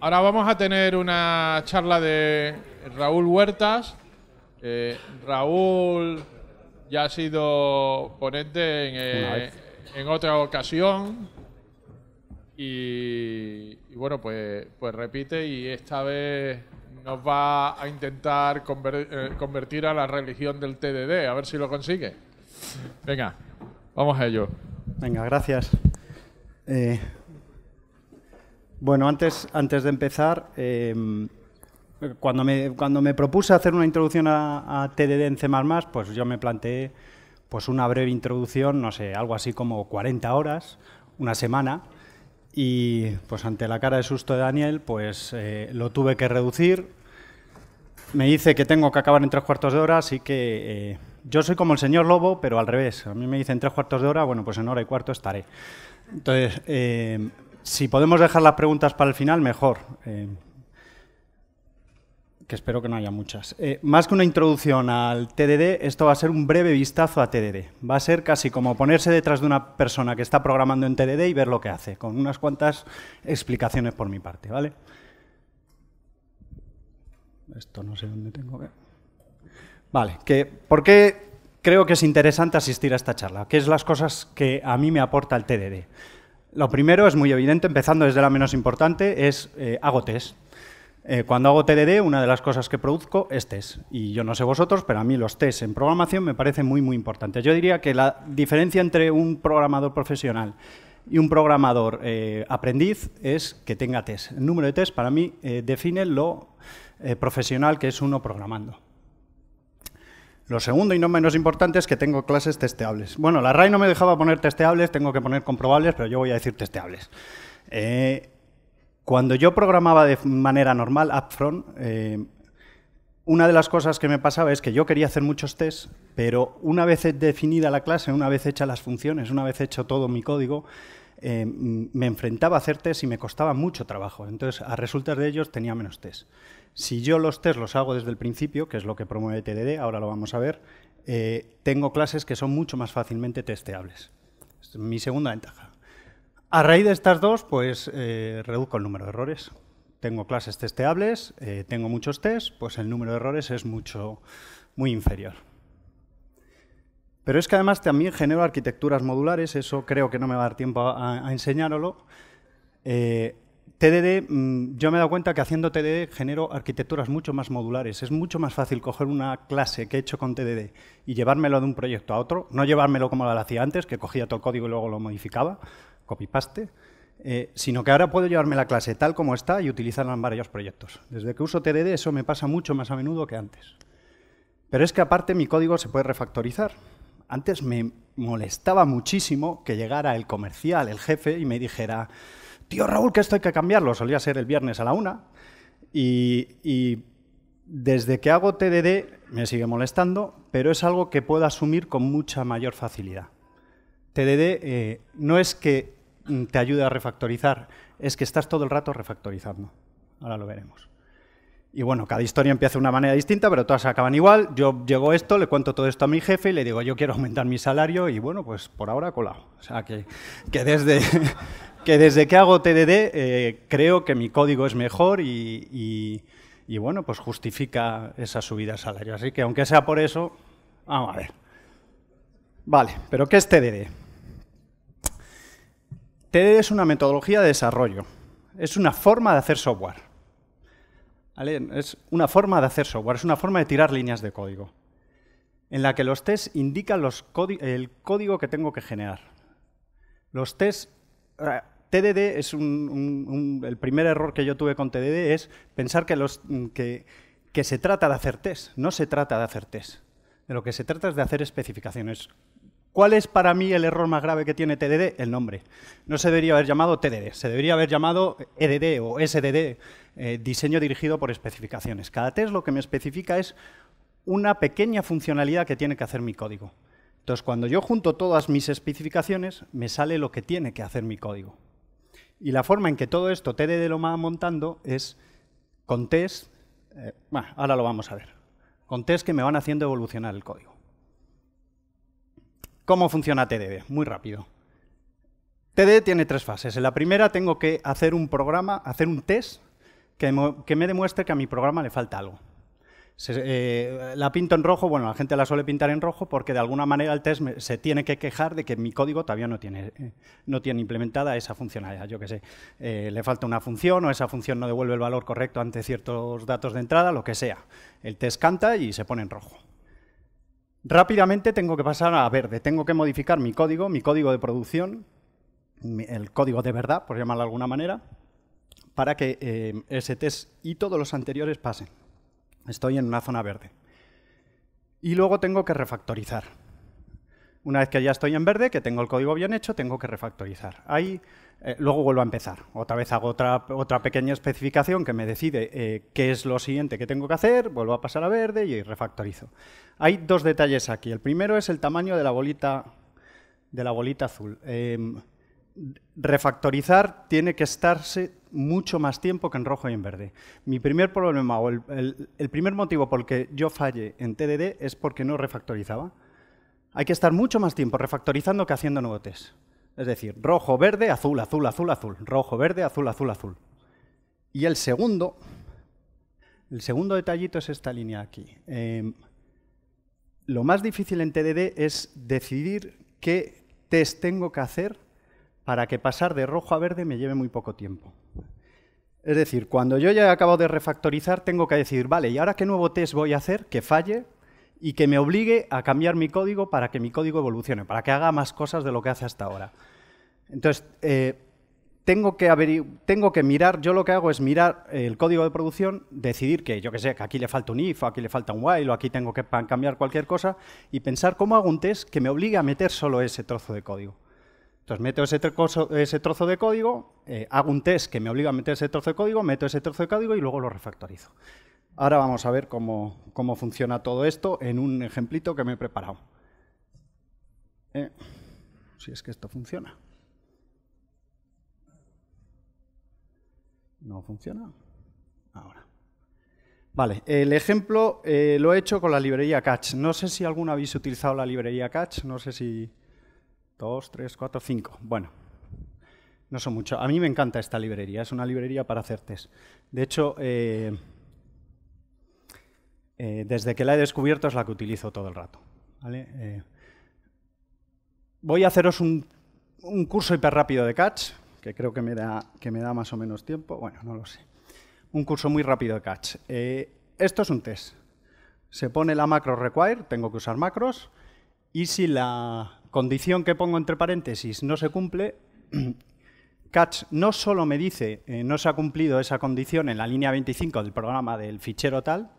Ahora vamos a tener una charla de Raúl Huertas. Eh, Raúl ya ha sido ponente en, eh, otra ocasión. Y, bueno, pues, pues repite y esta vez nos va a intentar eh, convertir a la religión del TDD, a ver si lo consigue. Venga, vamos a ello. Venga, gracias. Bueno, antes, antes de empezar, em, cuando, me, cuando me propuse hacer una introducción a, TDD en C++, pues yo me planteé pues una breve introducción, no sé, algo así como 40 horas, una semana, y pues ante la cara de susto de Daniel, pues eh, lo tuve que reducir. Me dice que tengo que acabar en tres cuartos de hora, así que eh, yo soy como el señor Lobo, pero al revés. A mí me dicen tres cuartos de hora, bueno, pues en hora y cuarto estaré. Entonces, em, si podemos dejar las preguntas para el final, mejor. Eh, que espero que no haya muchas. Eh, más que una introducción al TDD, esto va a ser un breve vistazo a TDD. Va a ser casi como ponerse detrás de una persona que está programando en TDD y ver lo que hace, con unas cuantas explicaciones por mi parte, ¿vale? Esto no sé dónde tengo que... Vale, que, ¿por qué creo que es interesante asistir a esta charla? ¿Qué es las cosas que a mí me aporta el TDD? Lo primero es muy evidente, empezando desde la menos importante, es eh, hago test. Eh, cuando hago TDD, una de las cosas que produzco es test. Y yo no sé vosotros, pero a mí los tests en programación me parecen muy, muy importantes. Yo diría que la diferencia entre un programador profesional y un programador eh, aprendiz es que tenga test. El número de test para mí define lo profesional que es uno programando. Lo segundo y no menos importante es que tengo clases testeables. Bueno, la RAI no me dejaba poner testeables, tengo que poner comprobables, pero yo voy a decir testeables. Eh, cuando yo programaba de manera normal, upfront, eh, una de las cosas que me pasaba es que yo quería hacer muchos tests, pero una vez definida la clase, una vez hechas las funciones, una vez hecho todo mi código, eh, me enfrentaba a hacer tests y me costaba mucho trabajo. Entonces, a resultas de ellos tenía menos tests. Si yo los test los hago desde el principio, que es lo que promueve TDD, ahora lo vamos a ver, eh, tengo clases que son mucho más fácilmente testeables. Es mi segunda ventaja. A raíz de estas dos, pues eh, reduzco el número de errores. Tengo clases testeables, eh, tengo muchos tests, pues el número de errores es mucho, muy inferior. Pero es que además también genero arquitecturas modulares, eso creo que no me va a dar tiempo a, a enseñároslo. TDD, mm, yo me he dado cuenta que haciendo TDD genero arquitecturas mucho más modulares. Es mucho más fácil coger una clase que he hecho con TDD y llevármelo de un proyecto a otro, no llevármelo como la hacía antes, que cogía todo el código y luego lo modificaba, copy-paste, eh, sino que ahora puedo llevarme la clase tal como está y utilizarla en varios proyectos. Desde que uso TDD eso me pasa mucho más a menudo que antes. Pero es que aparte mi código se puede refactorizar. Antes me molestaba muchísimo que llegara el comercial, el jefe, y me dijera yo, Raúl, que esto hay que cambiarlo. Solía ser el viernes a la una. Y, desde que hago TDD me sigue molestando, pero es algo que puedo asumir con mucha mayor facilidad. TDD eh, no es que mm, te ayude a refactorizar, es que estás todo el rato refactorizando. Ahora lo veremos. Y bueno, cada historia empieza de una manera distinta, pero todas acaban igual. Yo llego esto, le cuento todo esto a mi jefe y le digo, yo quiero aumentar mi salario y bueno, pues por ahora colado. O sea, que desde, que desde que hago TDD eh, creo que mi código es mejor y, bueno, pues justifica esa subida de salario. Así que aunque sea por eso, vamos a ver. Vale, pero ¿qué es TDD? TDD es una metodología de desarrollo, es una forma de hacer software. Es una forma de hacer software, es una forma de tirar líneas de código, en la que los tests indican los el código que tengo que generar. Los tests eh, TDD es un, el primer error que yo tuve con TDD es pensar mm, que, que, se trata de hacer test. No se trata de hacer test. De lo que se trata es de hacer especificaciones. ¿Cuál es para mí el error más grave que tiene TDD? El nombre. No se debería haber llamado TDD, se debería haber llamado EDD o SDD, eh, diseño dirigido por especificaciones. Cada test lo que me especifica es una pequeña funcionalidad que tiene que hacer mi código. Entonces, cuando yo junto todas mis especificaciones, me sale lo que tiene que hacer mi código. Y la forma en que todo esto TDD lo va montando es con test, eh, ahora lo vamos a ver, con test que me van haciendo evolucionar el código. ¿Cómo funciona TDD? Muy rápido. TDD tiene tres fases. En la primera tengo que hacer un programa, hacer un test que me demuestre que a mi programa le falta algo. Eh, la pinto en rojo, bueno, la gente la suele pintar en rojo porque de alguna manera el test se tiene que quejar de que mi código todavía no tiene, eh, no tiene implementada esa funcionalidad. Yo que sé, eh, le falta una función o esa función no devuelve el valor correcto ante ciertos datos de entrada, lo que sea. El test canta y se pone en rojo. Rápidamente tengo que pasar a verde, tengo que modificar mi código, mi código de producción, el código de verdad, por llamarlo de alguna manera, para que ese test y todos los anteriores pasen. Estoy en una zona verde. Y luego tengo que refactorizar. Una vez que ya estoy en verde, que tengo el código bien hecho, tengo que refactorizar. Ahí eh, luego vuelvo a empezar. Otra vez hago otra, otra pequeña especificación que me decide eh, qué es lo siguiente que tengo que hacer, vuelvo a pasar a verde y refactorizo. Hay dos detalles aquí. El primero es el tamaño de la bolita, de la bolita azul. Em, refactorizar tiene que estarse mucho más tiempo que en rojo y en verde. Mi primer problema o el, primer motivo por el que yo falle en TDD es porque no refactorizaba. Hay que estar mucho más tiempo refactorizando que haciendo nuevo test. Es decir, rojo, verde, azul, azul, azul, azul. Rojo, verde, azul, azul, azul. Y el segundo, el segundo detallito es esta línea aquí. Em, lo más difícil en TDD es decidir qué test tengo que hacer para que pasar de rojo a verde me lleve muy poco tiempo. Es decir, cuando yo ya he acabado de refactorizar, tengo que decir, vale, ¿y ahora qué nuevo test voy a hacer que falle y que me obligue a cambiar mi código para que mi código evolucione, para que haga más cosas de lo que hace hasta ahora? Entonces, eh, tengo, que tengo que mirar, yo lo que hago es mirar el código de producción, decidir que, yo que sé, que aquí le falta un if, o aquí le falta un while, o aquí tengo que cambiar cualquier cosa, y pensar cómo hago un test que me obligue a meter solo ese trozo de código. Entonces meto ese, trozo, de código, eh, hago un test que me obliga a meter ese trozo de código, meto ese trozo de código y luego lo refactorizo. Ahora vamos a ver cómo, funciona todo esto en un ejemplito que me he preparado. Eh, si es que esto funciona. No funciona. Ahora. Vale, el ejemplo eh, lo he hecho con la librería Catch. No sé si alguna habéis utilizado la librería Catch, no sé si... Dos, tres, cuatro, cinco. Bueno, no son mucho. A mí me encanta esta librería, es una librería para hacer test. De hecho, eh, eh, desde que la he descubierto es la que utilizo todo el rato. Eh, voy a haceros un, curso hiper rápido de catch, que creo que me, da, que me da más o menos tiempo. Bueno, no lo sé. Un curso muy rápido de catch. esto es un test. Se pone la macro require, tengo que usar macros, y si la condición que pongo entre paréntesis no se cumple, Catch no solo me dice eh, no se ha cumplido esa condición en la línea 25 del programa del fichero tal,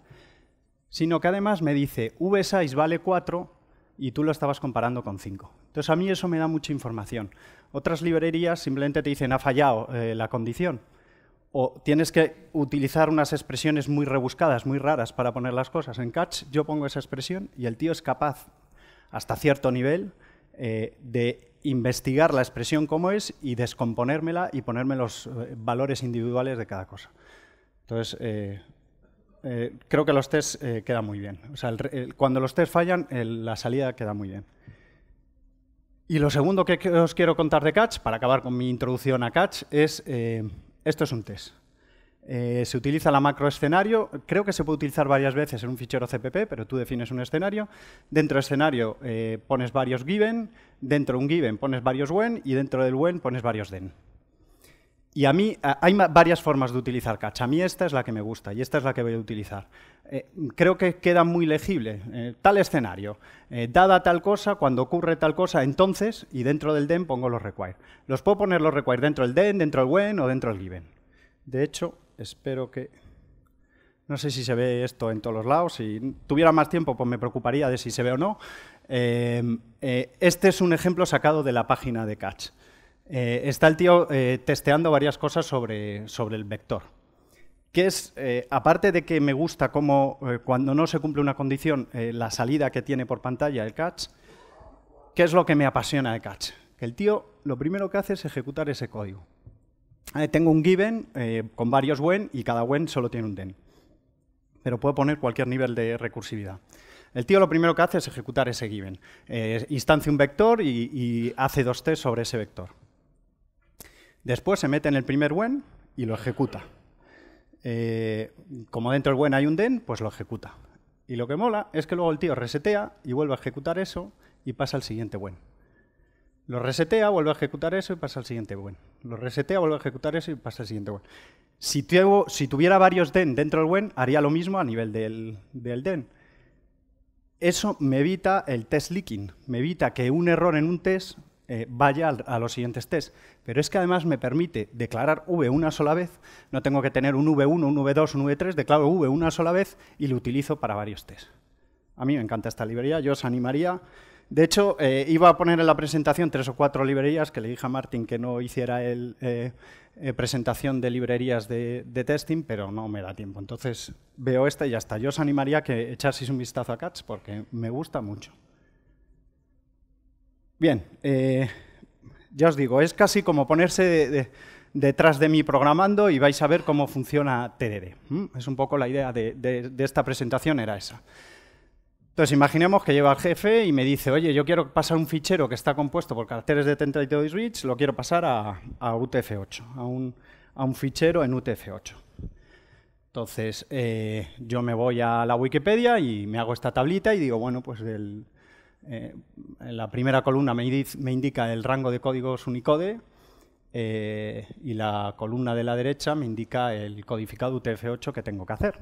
sino que además me dice v6 vale 4 y tú lo estabas comparando con 5. Entonces a mí eso me da mucha información. Otras librerías simplemente te dicen ha fallado eh, la condición o tienes que utilizar unas expresiones muy rebuscadas, muy raras para poner las cosas. En Catch yo pongo esa expresión y el tío es capaz, hasta cierto nivel, eh, de investigar la expresión como es y descomponérmela y ponerme los eh, valores individuales de cada cosa. Entonces, eh, creo que los tests quedan muy bien. cuando los tests fallan, la salida queda muy bien. Y lo segundo que os quiero contar de Catch, para acabar con mi introducción a Catch, es esto es un test. Eh, se utiliza la macro escenario, creo que se puede utilizar varias veces en un fichero CPP, pero tú defines un escenario. Dentro del escenario eh, pones varios given, dentro de un given pones varios when y dentro del when pones varios then. Y a mí hay varias formas de utilizar catch. A mí esta es la que me gusta y esta es la que voy a utilizar. Eh, creo que queda muy legible. tal escenario, dada tal cosa, cuando ocurre tal cosa, entonces, y dentro del then pongo los require. Los puedo poner los require dentro del then, dentro del when o dentro del given. De hecho, espero que... No sé si se ve esto en todos los lados. Si tuviera más tiempo, pues me preocuparía de si se ve o no. Em, eh, este es un ejemplo sacado de la página de Catch. Eh, está el tío eh, testeando varias cosas sobre, el vector que es, aparte de que me gusta cómo cuando no se cumple una condición, la salida que tiene por pantalla el catch, ¿qué es lo que me apasiona de catch? Que el tío lo primero que hace es ejecutar ese código. Eh, tengo un given eh, con varios when y cada when solo tiene un then. Pero puedo poner cualquier nivel de recursividad. El tío lo primero que hace es ejecutar ese given. Eh, instancia un vector y, hace dos tests sobre ese vector. Después se mete en el primer when y lo ejecuta. como dentro del when hay un DEN, pues lo ejecuta. Y lo que mola es que luego el tío resetea y vuelve a ejecutar eso y pasa al siguiente when. Lo resetea, vuelve a ejecutar eso y pasa al siguiente when lo resetea, vuelve a ejecutar y pasa al siguiente Si, tuviera varios DEN dentro del WEN, haría lo mismo a nivel del, DEN. Eso me evita el test leaking, me evita que un error en un test eh, vaya a los siguientes tests. Pero es que además me permite declarar V una sola vez, no tengo que tener un V1, un V2, un V3, declaro V una sola vez y lo utilizo para varios tests. A mí me encanta esta librería, yo os animaría de hecho, eh, iba a poner en la presentación tres o cuatro librerías, que le dije a Martín que no hiciera el, eh, eh, presentación de librerías de, testing, pero no me da tiempo. Entonces veo esta y ya está. Yo os animaría a que echaseis un vistazo a Cats porque me gusta mucho. Bien, ya os digo, es casi como ponerse detrás de mí programando y vais a ver cómo funciona TDD. Es un poco la idea de esta presentación, era esa. Entonces, imaginemos que lleva al jefe y me dice, oye, yo quiero pasar un fichero que está compuesto por caracteres de 32 bits, lo quiero pasar a, UTF-8, a un, fichero en UTF-8. Entonces, eh, yo me voy a la Wikipedia y me hago esta tablita y digo, bueno, pues eh, la primera columna me, indica el rango de códigos Unicode eh, y la columna de la derecha me indica el codificado UTF-8 que tengo que hacer.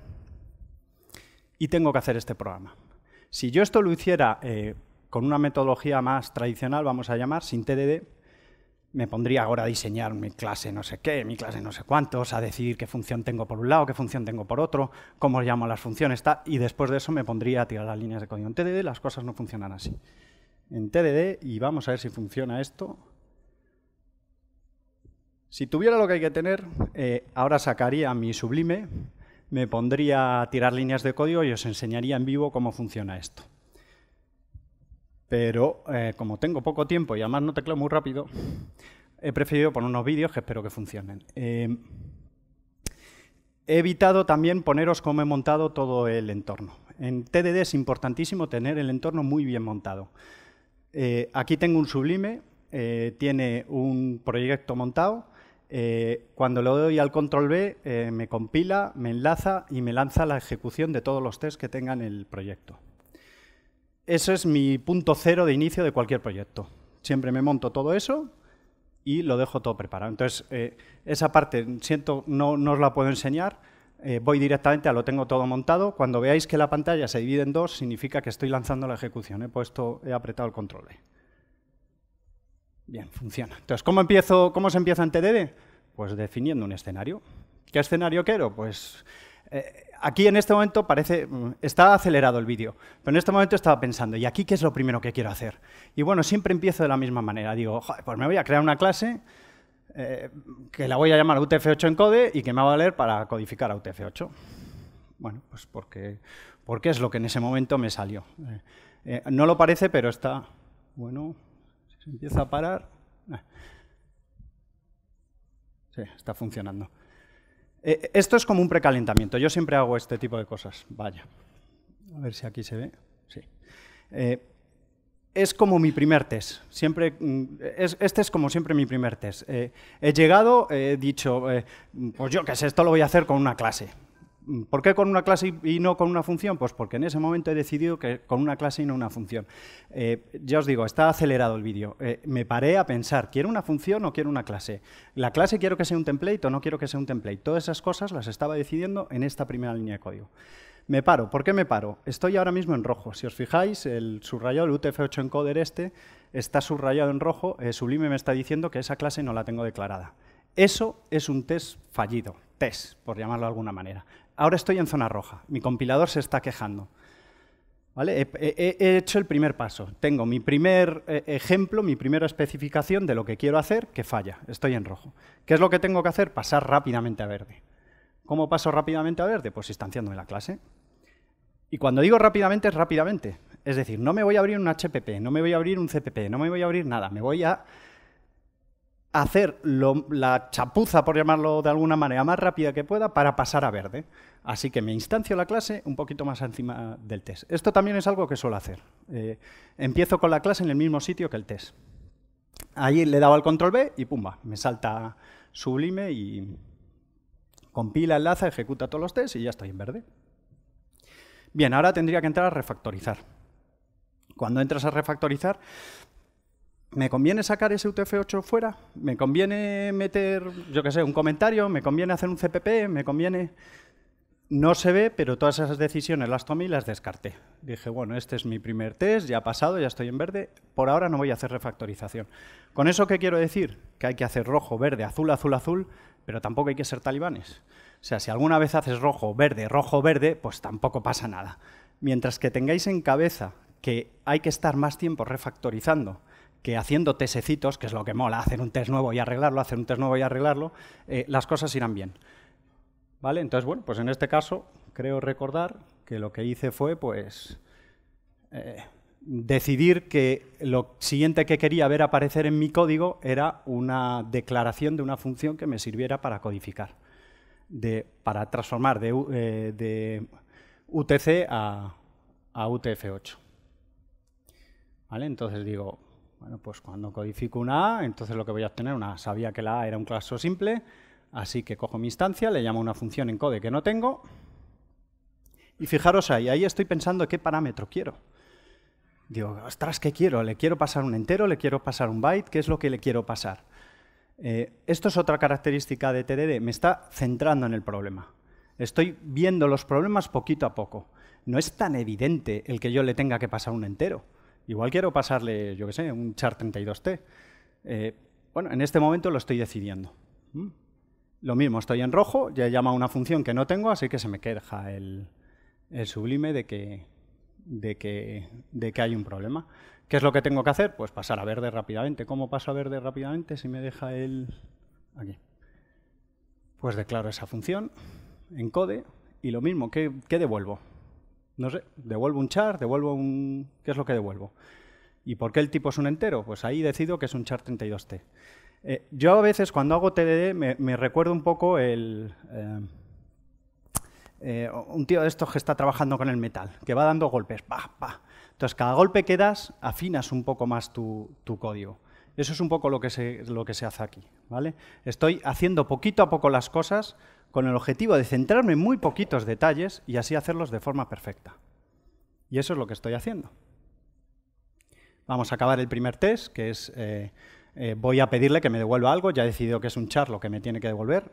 Y tengo que hacer este programa. Si yo esto lo hiciera eh, con una metodología más tradicional, vamos a llamar, sin TDD, me pondría ahora a diseñar mi clase no sé qué, mi clase no sé cuántos, a decidir qué función tengo por un lado, qué función tengo por otro, cómo llamo las funciones, y después de eso me pondría a tirar las líneas de código. En TDD las cosas no funcionan así. En TDD, y vamos a ver si funciona esto, si tuviera lo que hay que tener, eh, ahora sacaría mi sublime, me pondría a tirar líneas de código y os enseñaría en vivo cómo funciona esto. Pero eh, como tengo poco tiempo y además no tecleo muy rápido, he preferido poner unos vídeos que espero que funcionen. Em, he evitado también poneros cómo he montado todo el entorno. En TDD es importantísimo tener el entorno muy bien montado. Eh, aquí tengo un sublime, eh, tiene un proyecto montado, eh, cuando le doy al control B, eh, me compila, me enlaza y me lanza la ejecución de todos los tests que tenga en el proyecto. Ese es mi punto cero de inicio de cualquier proyecto. Siempre me monto todo eso y lo dejo todo preparado. Entonces, eh, esa parte, siento, no, no, os la puedo enseñar. voy directamente a lo tengo todo montado. Cuando veáis que la pantalla se divide en dos, significa que estoy lanzando la ejecución. He puesto, he apretado el control B. Bien, funciona. Entonces, ¿cómo, empiezo, ¿cómo se empieza en TDD? Pues definiendo un escenario. ¿Qué escenario quiero? Pues eh, aquí en este momento parece, mm, está acelerado el vídeo, pero en este momento estaba pensando, ¿y aquí qué es lo primero que quiero hacer? Y bueno, siempre empiezo de la misma manera. Digo, Joder, pues me voy a crear una clase eh, que la voy a llamar UTF-8 encode y que me va a valer para codificar a UTF-8. Bueno, pues porque, porque es lo que en ese momento me salió. Eh, no lo parece, pero está, bueno, se empieza a parar. Ah. Sí, está funcionando. Eh, eh, esto es como un precalentamiento. Yo siempre hago este tipo de cosas. Vaya. A ver si aquí se ve. Sí. Eh, es como mi primer test. Siempre, mm, este es como siempre mi primer test. he llegado, he dicho, pues yo qué sé, esto lo voy a hacer con una clase. ¿Por qué con una clase y no con una función? Pues porque en ese momento he decidido que con una clase y no una función. Eh, ya os digo, está acelerado el vídeo. Eh, me paré a pensar, ¿quiero una función o quiero una clase? ¿La clase quiero que sea un template o no quiero que sea un template? Todas esas cosas las estaba decidiendo en esta primera línea de código. Me paro. ¿Por qué me paro? Estoy ahora mismo en rojo. Si os fijáis, el subrayado, el UTF-8 encoder este, está subrayado en rojo. Eh, Sublime me está diciendo que esa clase no la tengo declarada. Eso es un test fallido, test, por llamarlo de alguna manera ahora estoy en zona roja, mi compilador se está quejando. He, he, hecho el primer paso. Tengo mi primer eh, ejemplo, mi primera especificación de lo que quiero hacer que falla. Estoy en rojo. ¿Qué es lo que tengo que hacer? Pasar rápidamente a verde. ¿Cómo paso rápidamente a verde? Pues instanciándome la clase. Y cuando digo rápidamente, es rápidamente. Es decir, no me voy a abrir un HPP, no me voy a abrir un CPP, no me voy a abrir nada. Me voy a hacer la chapuza, por llamarlo de alguna manera, más rápida que pueda para pasar a verde. Así que me instancio la clase un poquito más encima del test. Esto también es algo que suelo hacer. Eh, empiezo con la clase en el mismo sitio que el test. Ahí le he dado al control B y pumba, me salta sublime y compila, enlaza, ejecuta todos los tests y ya estoy en verde. Bien, ahora tendría que entrar a refactorizar. Cuando entras a refactorizar, ¿Me conviene sacar ese UTF-8 fuera? ¿Me conviene meter, yo qué sé, un comentario? ¿Me conviene hacer un CPP? ¿Me conviene...? No se ve, pero todas esas decisiones las tomé y las descarté. Dije, bueno, este es mi primer test, ya ha pasado, ya estoy en verde, por ahora no voy a hacer refactorización. ¿Con eso qué quiero decir? Que hay que hacer rojo, verde, azul, azul, azul, pero tampoco hay que ser talibanes. O sea, si alguna vez haces rojo, verde, rojo, verde, pues tampoco pasa nada. Mientras que tengáis en cabeza que hay que estar más tiempo refactorizando que haciendo tesecitos, que es lo que mola, hacer un test nuevo y arreglarlo, hacer un test nuevo y arreglarlo, eh, las cosas irán bien. ¿Vale? Entonces, bueno, pues en este caso creo recordar que lo que hice fue, pues, eh, decidir que lo siguiente que quería ver aparecer en mi código era una declaración de una función que me sirviera para codificar, para transformar de, UTC eh, a, a UTF-8. ¿Vale? Entonces digo, bueno, pues cuando codifico una A, entonces lo que voy a obtener una A. Sabía que la A era un claso simple, así que cojo mi instancia, le llamo una función en code que no tengo, y fijaros ahí, ahí estoy pensando qué parámetro quiero. Digo, ostras, ¿qué quiero? ¿Le quiero pasar un entero? ¿Le quiero pasar un byte? ¿Qué es lo que le quiero pasar? Eh, esto es otra característica de TDD, me está centrando en el problema. Estoy viendo los problemas poquito a poco. No es tan evidente el que yo le tenga que pasar un entero. Igual quiero pasarle, yo qué sé, un char 32T. Eh, bueno, en este momento lo estoy decidiendo. Lo mismo, estoy en rojo, ya llama una función que no tengo, así que se me queja el, sublime de que, de, que, de que hay un problema. ¿Qué es lo que tengo que hacer? Pues pasar a verde rápidamente. ¿Cómo paso a verde rápidamente si me deja el... aquí? Pues declaro esa función, encode, y lo mismo, qué devuelvo? No sé, devuelvo un char, devuelvo un... ¿Qué es lo que devuelvo? ¿Y por qué el tipo es un entero? Pues ahí decido que es un char 32T. Eh, yo a veces cuando hago TDD me, recuerdo un poco el... Eh, eh, un tío de estos que está trabajando con el metal, que va dando golpes, pa, pa. Entonces, cada golpe que das, afinas un poco más tu, código. Eso es un poco lo que, se, lo que se hace aquí, ¿vale? Estoy haciendo poquito a poco las cosas con el objetivo de centrarme en muy poquitos detalles y así hacerlos de forma perfecta. Y eso es lo que estoy haciendo. Vamos a acabar el primer test, que es eh, eh, voy a pedirle que me devuelva algo, ya he decidido que es un char lo que me tiene que devolver,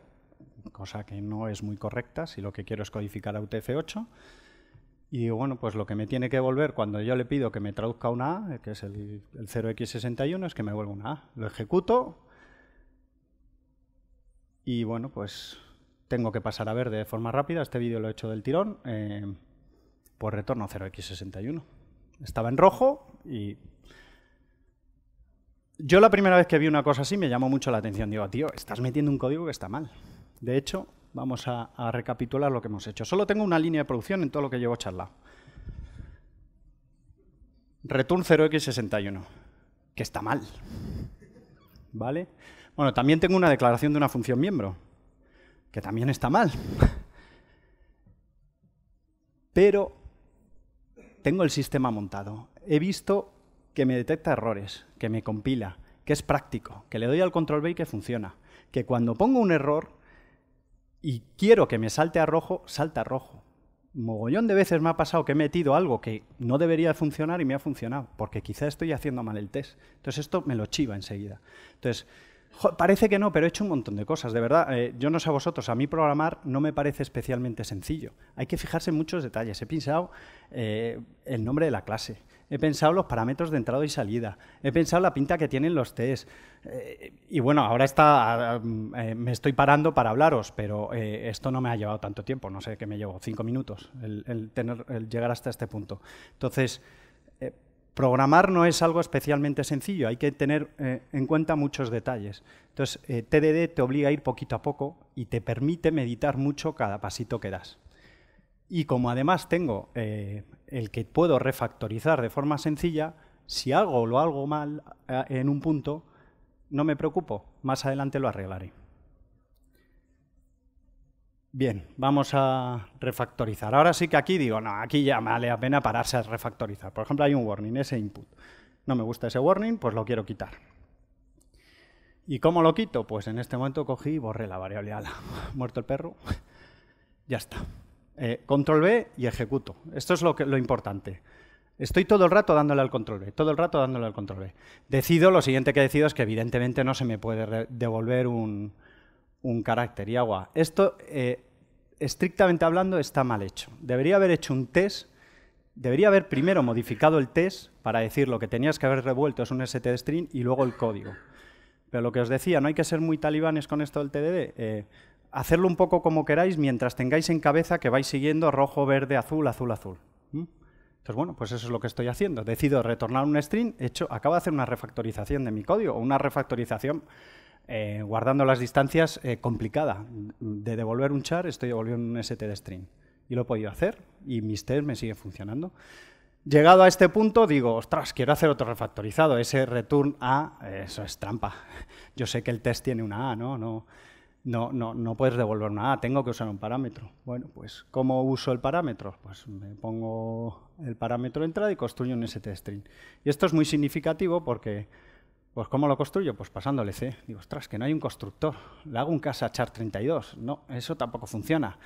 cosa que no es muy correcta si lo que quiero es codificar a UTF-8. Y digo, bueno, pues lo que me tiene que devolver cuando yo le pido que me traduzca una A, eh, que es el, el 0x61, es que me vuelva una A. Lo ejecuto y bueno, pues tengo que pasar a ver de forma rápida. Este vídeo lo he hecho del tirón. Pues por retorno 0x61. Estaba en rojo y... Yo la primera vez que vi una cosa así me llamó mucho la atención. Digo, tío, estás metiendo un código que está mal. De hecho, vamos a, a recapitular lo que hemos hecho. Solo tengo una línea de producción en todo lo que llevo charlado. Return 0x61, que está mal. ¿Vale? Bueno, también tengo una declaración de una función miembro que también está mal. Pero tengo el sistema montado. He visto que me detecta errores, que me compila, que es práctico, que le doy al control B y que funciona. Que cuando pongo un error y quiero que me salte a rojo, salta a rojo. Mogollón de veces me ha pasado que he metido algo que no debería funcionar y me ha funcionado, porque quizá estoy haciendo mal el test. Entonces esto me lo chiva enseguida. Entonces, parece que no, pero he hecho un montón de cosas, de verdad. Eh, yo no sé a vosotros, a mí programar no me parece especialmente sencillo. Hay que fijarse en muchos detalles. He pensado eh, el nombre de la clase, he pensado los parámetros de entrada y salida, he pensado la pinta que tienen los test. Eh, y bueno, ahora está, mm, me estoy parando para hablaros, pero esto no me ha llevado tanto tiempo, no sé qué me llevo, cinco minutos el, tener, el llegar hasta este punto. Entonces, programar no es algo especialmente sencillo, hay que tener eh, en cuenta muchos detalles. Entonces, eh, TDD te obliga a ir poquito a poco y te permite meditar mucho cada pasito que das. Y como además tengo eh, el que puedo refactorizar de forma sencilla, si algo lo hago mal en un punto, no me preocupo, más adelante lo arreglaré. Bien, vamos a refactorizar. Ahora sí que aquí digo, no, aquí ya vale la pena pararse a refactorizar. Por ejemplo, hay un warning, ese input. No me gusta ese warning, pues lo quiero quitar. ¿Y cómo lo quito? Pues en este momento cogí y borré la variable ala. Muerto el perro. ya está. Eh, control B y ejecuto. Esto es lo, lo importante. Estoy todo el rato dándole al control B, todo el rato dándole al control B. Decido, lo siguiente que decido es que evidentemente no se me puede devolver un, un carácter y agua. Esto, eh, estrictamente hablando, está mal hecho. Debería haber hecho un test, debería haber primero modificado el test para decir lo que tenías que haber revuelto es un string y luego el código. Pero lo que os decía, no hay que ser muy talibanes con esto del TDD. Eh, hacerlo un poco como queráis mientras tengáis en cabeza que vais siguiendo rojo, verde, azul, azul, azul. ¿Mm? Entonces, bueno, pues eso es lo que estoy haciendo. Decido retornar un string, hecho, acabo de hacer una refactorización de mi código, o una refactorización eh, guardando las distancias, eh, complicada. De devolver un char, estoy devolviendo un ST de string. Y lo he podido hacer y mis test me sigue funcionando. Llegado a este punto, digo, ostras, quiero hacer otro refactorizado. Ese return A, eso es trampa. Yo sé que el test tiene una A, ¿no? No, no, no, no puedes devolver una A, tengo que usar un parámetro. Bueno, pues, ¿cómo uso el parámetro? Pues me pongo el parámetro de entrada y construyo un string. Y esto es muy significativo porque pues ¿cómo lo construyo? Pues pasándole C. Digo, ostras, que no hay un constructor. Le hago un a char 32. No, eso tampoco funciona.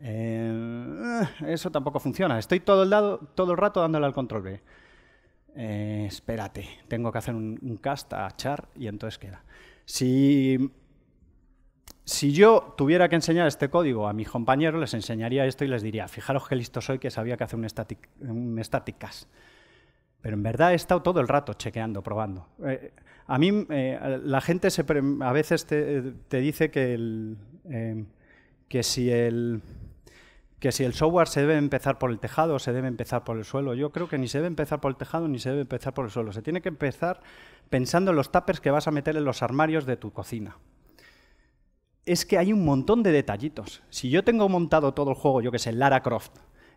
Eh, eso tampoco funciona. Estoy todo el, dado, todo el rato dándole al control B. Eh, espérate, tengo que hacer un, cast a char y entonces queda. Si, si yo tuviera que enseñar este código a mis compañeros, les enseñaría esto y les diría, fijaros qué listo soy que sabía que hacer un un static cast. Pero en verdad he estado todo el rato chequeando, probando. Eh, a mí eh, la gente a veces te, dice que, em, que, si el, que si el software se debe empezar por el tejado o se debe empezar por el suelo. Yo creo que ni se debe empezar por el tejado ni se debe empezar por el suelo. Se tiene que empezar pensando en los tapers que vas a meter en los armarios de tu cocina es que hay un montón de detallitos. Si yo tengo montado todo el juego, yo que sé, Lara Croft,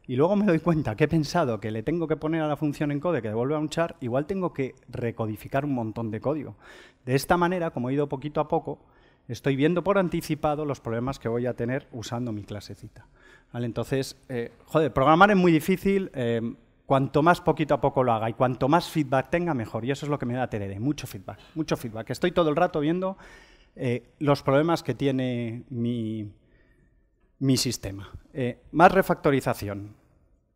y luego me doy cuenta que he pensado que le tengo que poner a la función encode que devuelve a un char, igual tengo que recodificar un montón de código. De esta manera, como he ido poquito a poco, estoy viendo por anticipado los problemas que voy a tener usando mi clasecita. ¿Vale? Entonces, eh, joder, programar es muy difícil, eh, cuanto más poquito a poco lo haga y cuanto más feedback tenga, mejor. Y eso es lo que me da TDD, mucho feedback, mucho feedback. Estoy todo el rato viendo eh, los problemas que tiene mi, mi sistema. Eh, más refactorización.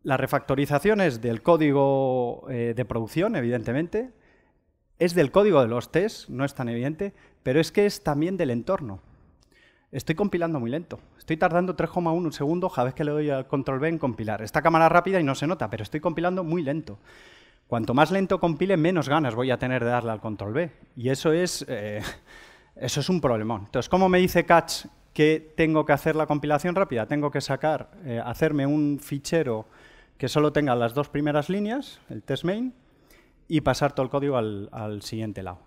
La refactorización es del código eh, de producción, evidentemente, es del código de los tests, no es tan evidente, pero es que es también del entorno. Estoy compilando muy lento. Estoy tardando 3,1 segundos cada vez que le doy al control B en compilar. Esta cámara rápida y no se nota, pero estoy compilando muy lento. Cuanto más lento compile, menos ganas voy a tener de darle al control B. Y eso es, eh, eso es un problemón. Entonces, ¿cómo me dice Catch que tengo que hacer la compilación rápida, tengo que sacar, eh, hacerme un fichero que solo tenga las dos primeras líneas, el test main, y pasar todo el código al, siguiente lado.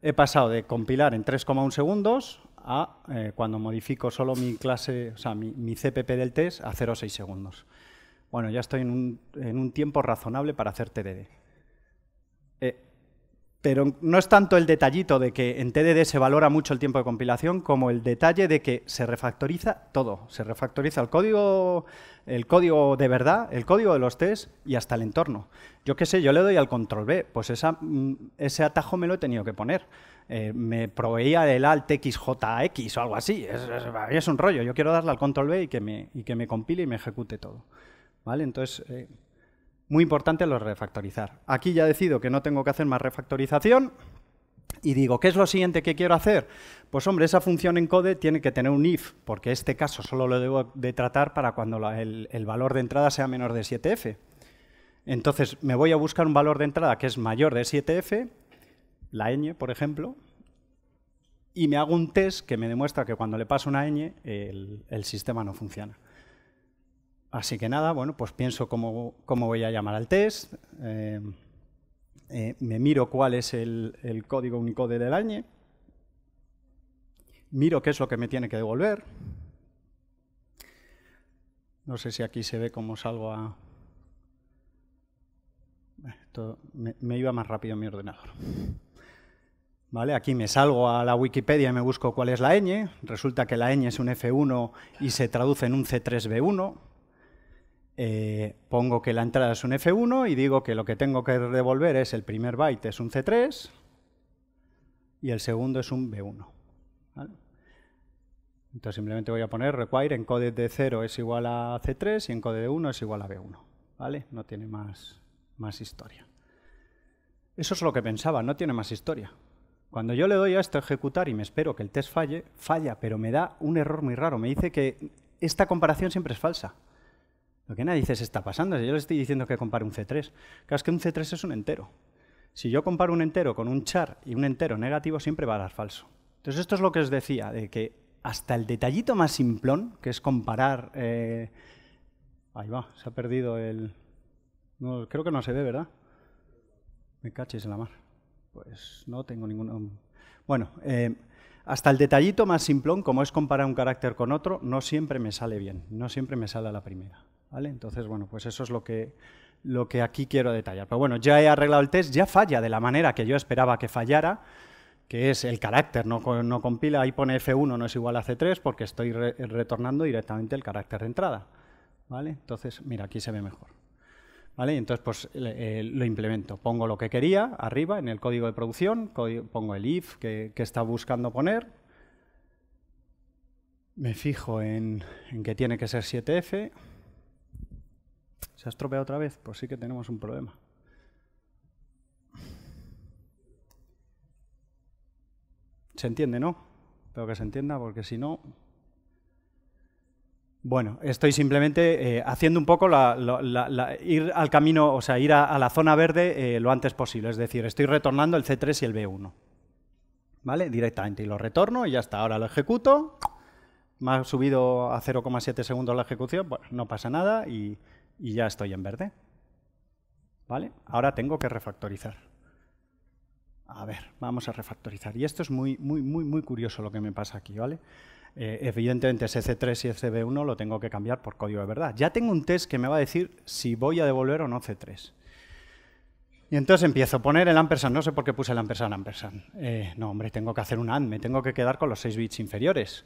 He pasado de compilar en 3,1 segundos a, eh, cuando modifico solo mi clase, o sea, mi, CPP del test, a 0,6 segundos. Bueno, ya estoy en un tiempo razonable para hacer TDD pero no es tanto el detallito de que en TDD se valora mucho el tiempo de compilación como el detalle de que se refactoriza todo. Se refactoriza el código, el código de verdad, el código de los test y hasta el entorno. Yo qué sé, yo le doy al control B, pues mm, ese atajo me lo he tenido que poner. Eh, me proveía el alt XJX o algo así. Es, un rollo. Yo quiero darle al control B y que me, compile y me ejecute todo. ¿Vale? Entonces, eh, muy importante lo refactorizar. Aquí ya decido que no tengo que hacer más refactorización y digo, ¿qué es lo siguiente que quiero hacer? Pues hombre, esa función en code tiene que tener un if, porque este caso solo lo debo de tratar para cuando el, valor de entrada sea menor de 7f. Entonces me voy a buscar un valor de entrada que es mayor de 7f, la ñ, por ejemplo, y me hago un test que me demuestra que cuando le paso una ñ el sistema no funciona. Así que nada, bueno, pues pienso cómo, voy a llamar al test, eh, eh, me miro cuál es el, código Unicode del año, miro qué es lo que me tiene que devolver. No sé si aquí se ve cómo salgo a... Eh, me, iba más rápido mi ordenador. Vale, aquí me salgo a la Wikipedia y me busco cuál es la ñ. Resulta que la ñ es un F1 y se traduce en un C3B1. Eh, pongo que la entrada es un F1 y digo que lo que tengo que devolver es el primer byte es un C3 y el segundo es un B1. Entonces simplemente voy a poner require code de 0 es igual a C3 y code de 1 es igual a B1. ¿vale? No tiene más, más historia. Eso es lo que pensaba, no tiene más historia. Cuando yo le doy a esto a ejecutar y me espero que el test falle, falla, pero me da un error muy raro. Me dice que esta comparación siempre es falsa. Lo que nadie dice se está pasando. yo le estoy diciendo que compare un C3, claro, es que un C3 es un entero. Si yo comparo un entero con un char y un entero negativo, siempre va a dar falso. Entonces, esto es lo que os decía, de que hasta el detallito más simplón, que es comparar... Eh, ahí va, se ha perdido el... creo que no se ve, ¿verdad? Me caches en la mar. Pues no tengo ningún... Bueno, eh, hasta el detallito más simplón, como es comparar un carácter con otro, no siempre me sale bien, no siempre me sale a la primera. Entonces, bueno, pues eso es lo que, lo que aquí quiero detallar. Pero bueno, ya he arreglado el test, ya falla de la manera que yo esperaba que fallara, que es el carácter, no, compila, ahí pone F1 no es igual a C3 porque estoy retornando directamente el carácter de entrada, ¿vale? Entonces, mira, aquí se ve mejor. ¿Vale? entonces, pues eh, lo implemento. Pongo lo que quería arriba en el código de producción, pongo el if que, está buscando poner, me fijo en, en que tiene que ser 7F, ¿Se ha otra vez? Pues sí que tenemos un problema. Se entiende, ¿no? Espero que se entienda, porque si no... Bueno, estoy simplemente eh, haciendo un poco ir al camino, o sea, ir a, la zona verde eh, lo antes posible. Es decir, estoy retornando el C3 y el B1. ¿Vale? Directamente. Y lo retorno y ya está. Ahora lo ejecuto. Me ha subido a 0,7 segundos la ejecución. no pasa nada y y ya estoy en verde. ¿Vale? Ahora tengo que refactorizar. A ver, vamos a refactorizar. Y esto es muy, muy, muy, muy curioso lo que me pasa aquí, ¿vale? Eh, evidentemente, c 3 y SCB1 lo tengo que cambiar por código de verdad. Ya tengo un test que me va a decir si voy a devolver o no C3. Y entonces empiezo a poner el ampersand. No sé por qué puse el ampersand ampersand. Eh, no, hombre, tengo que hacer un AND. Me tengo que quedar con los 6 bits inferiores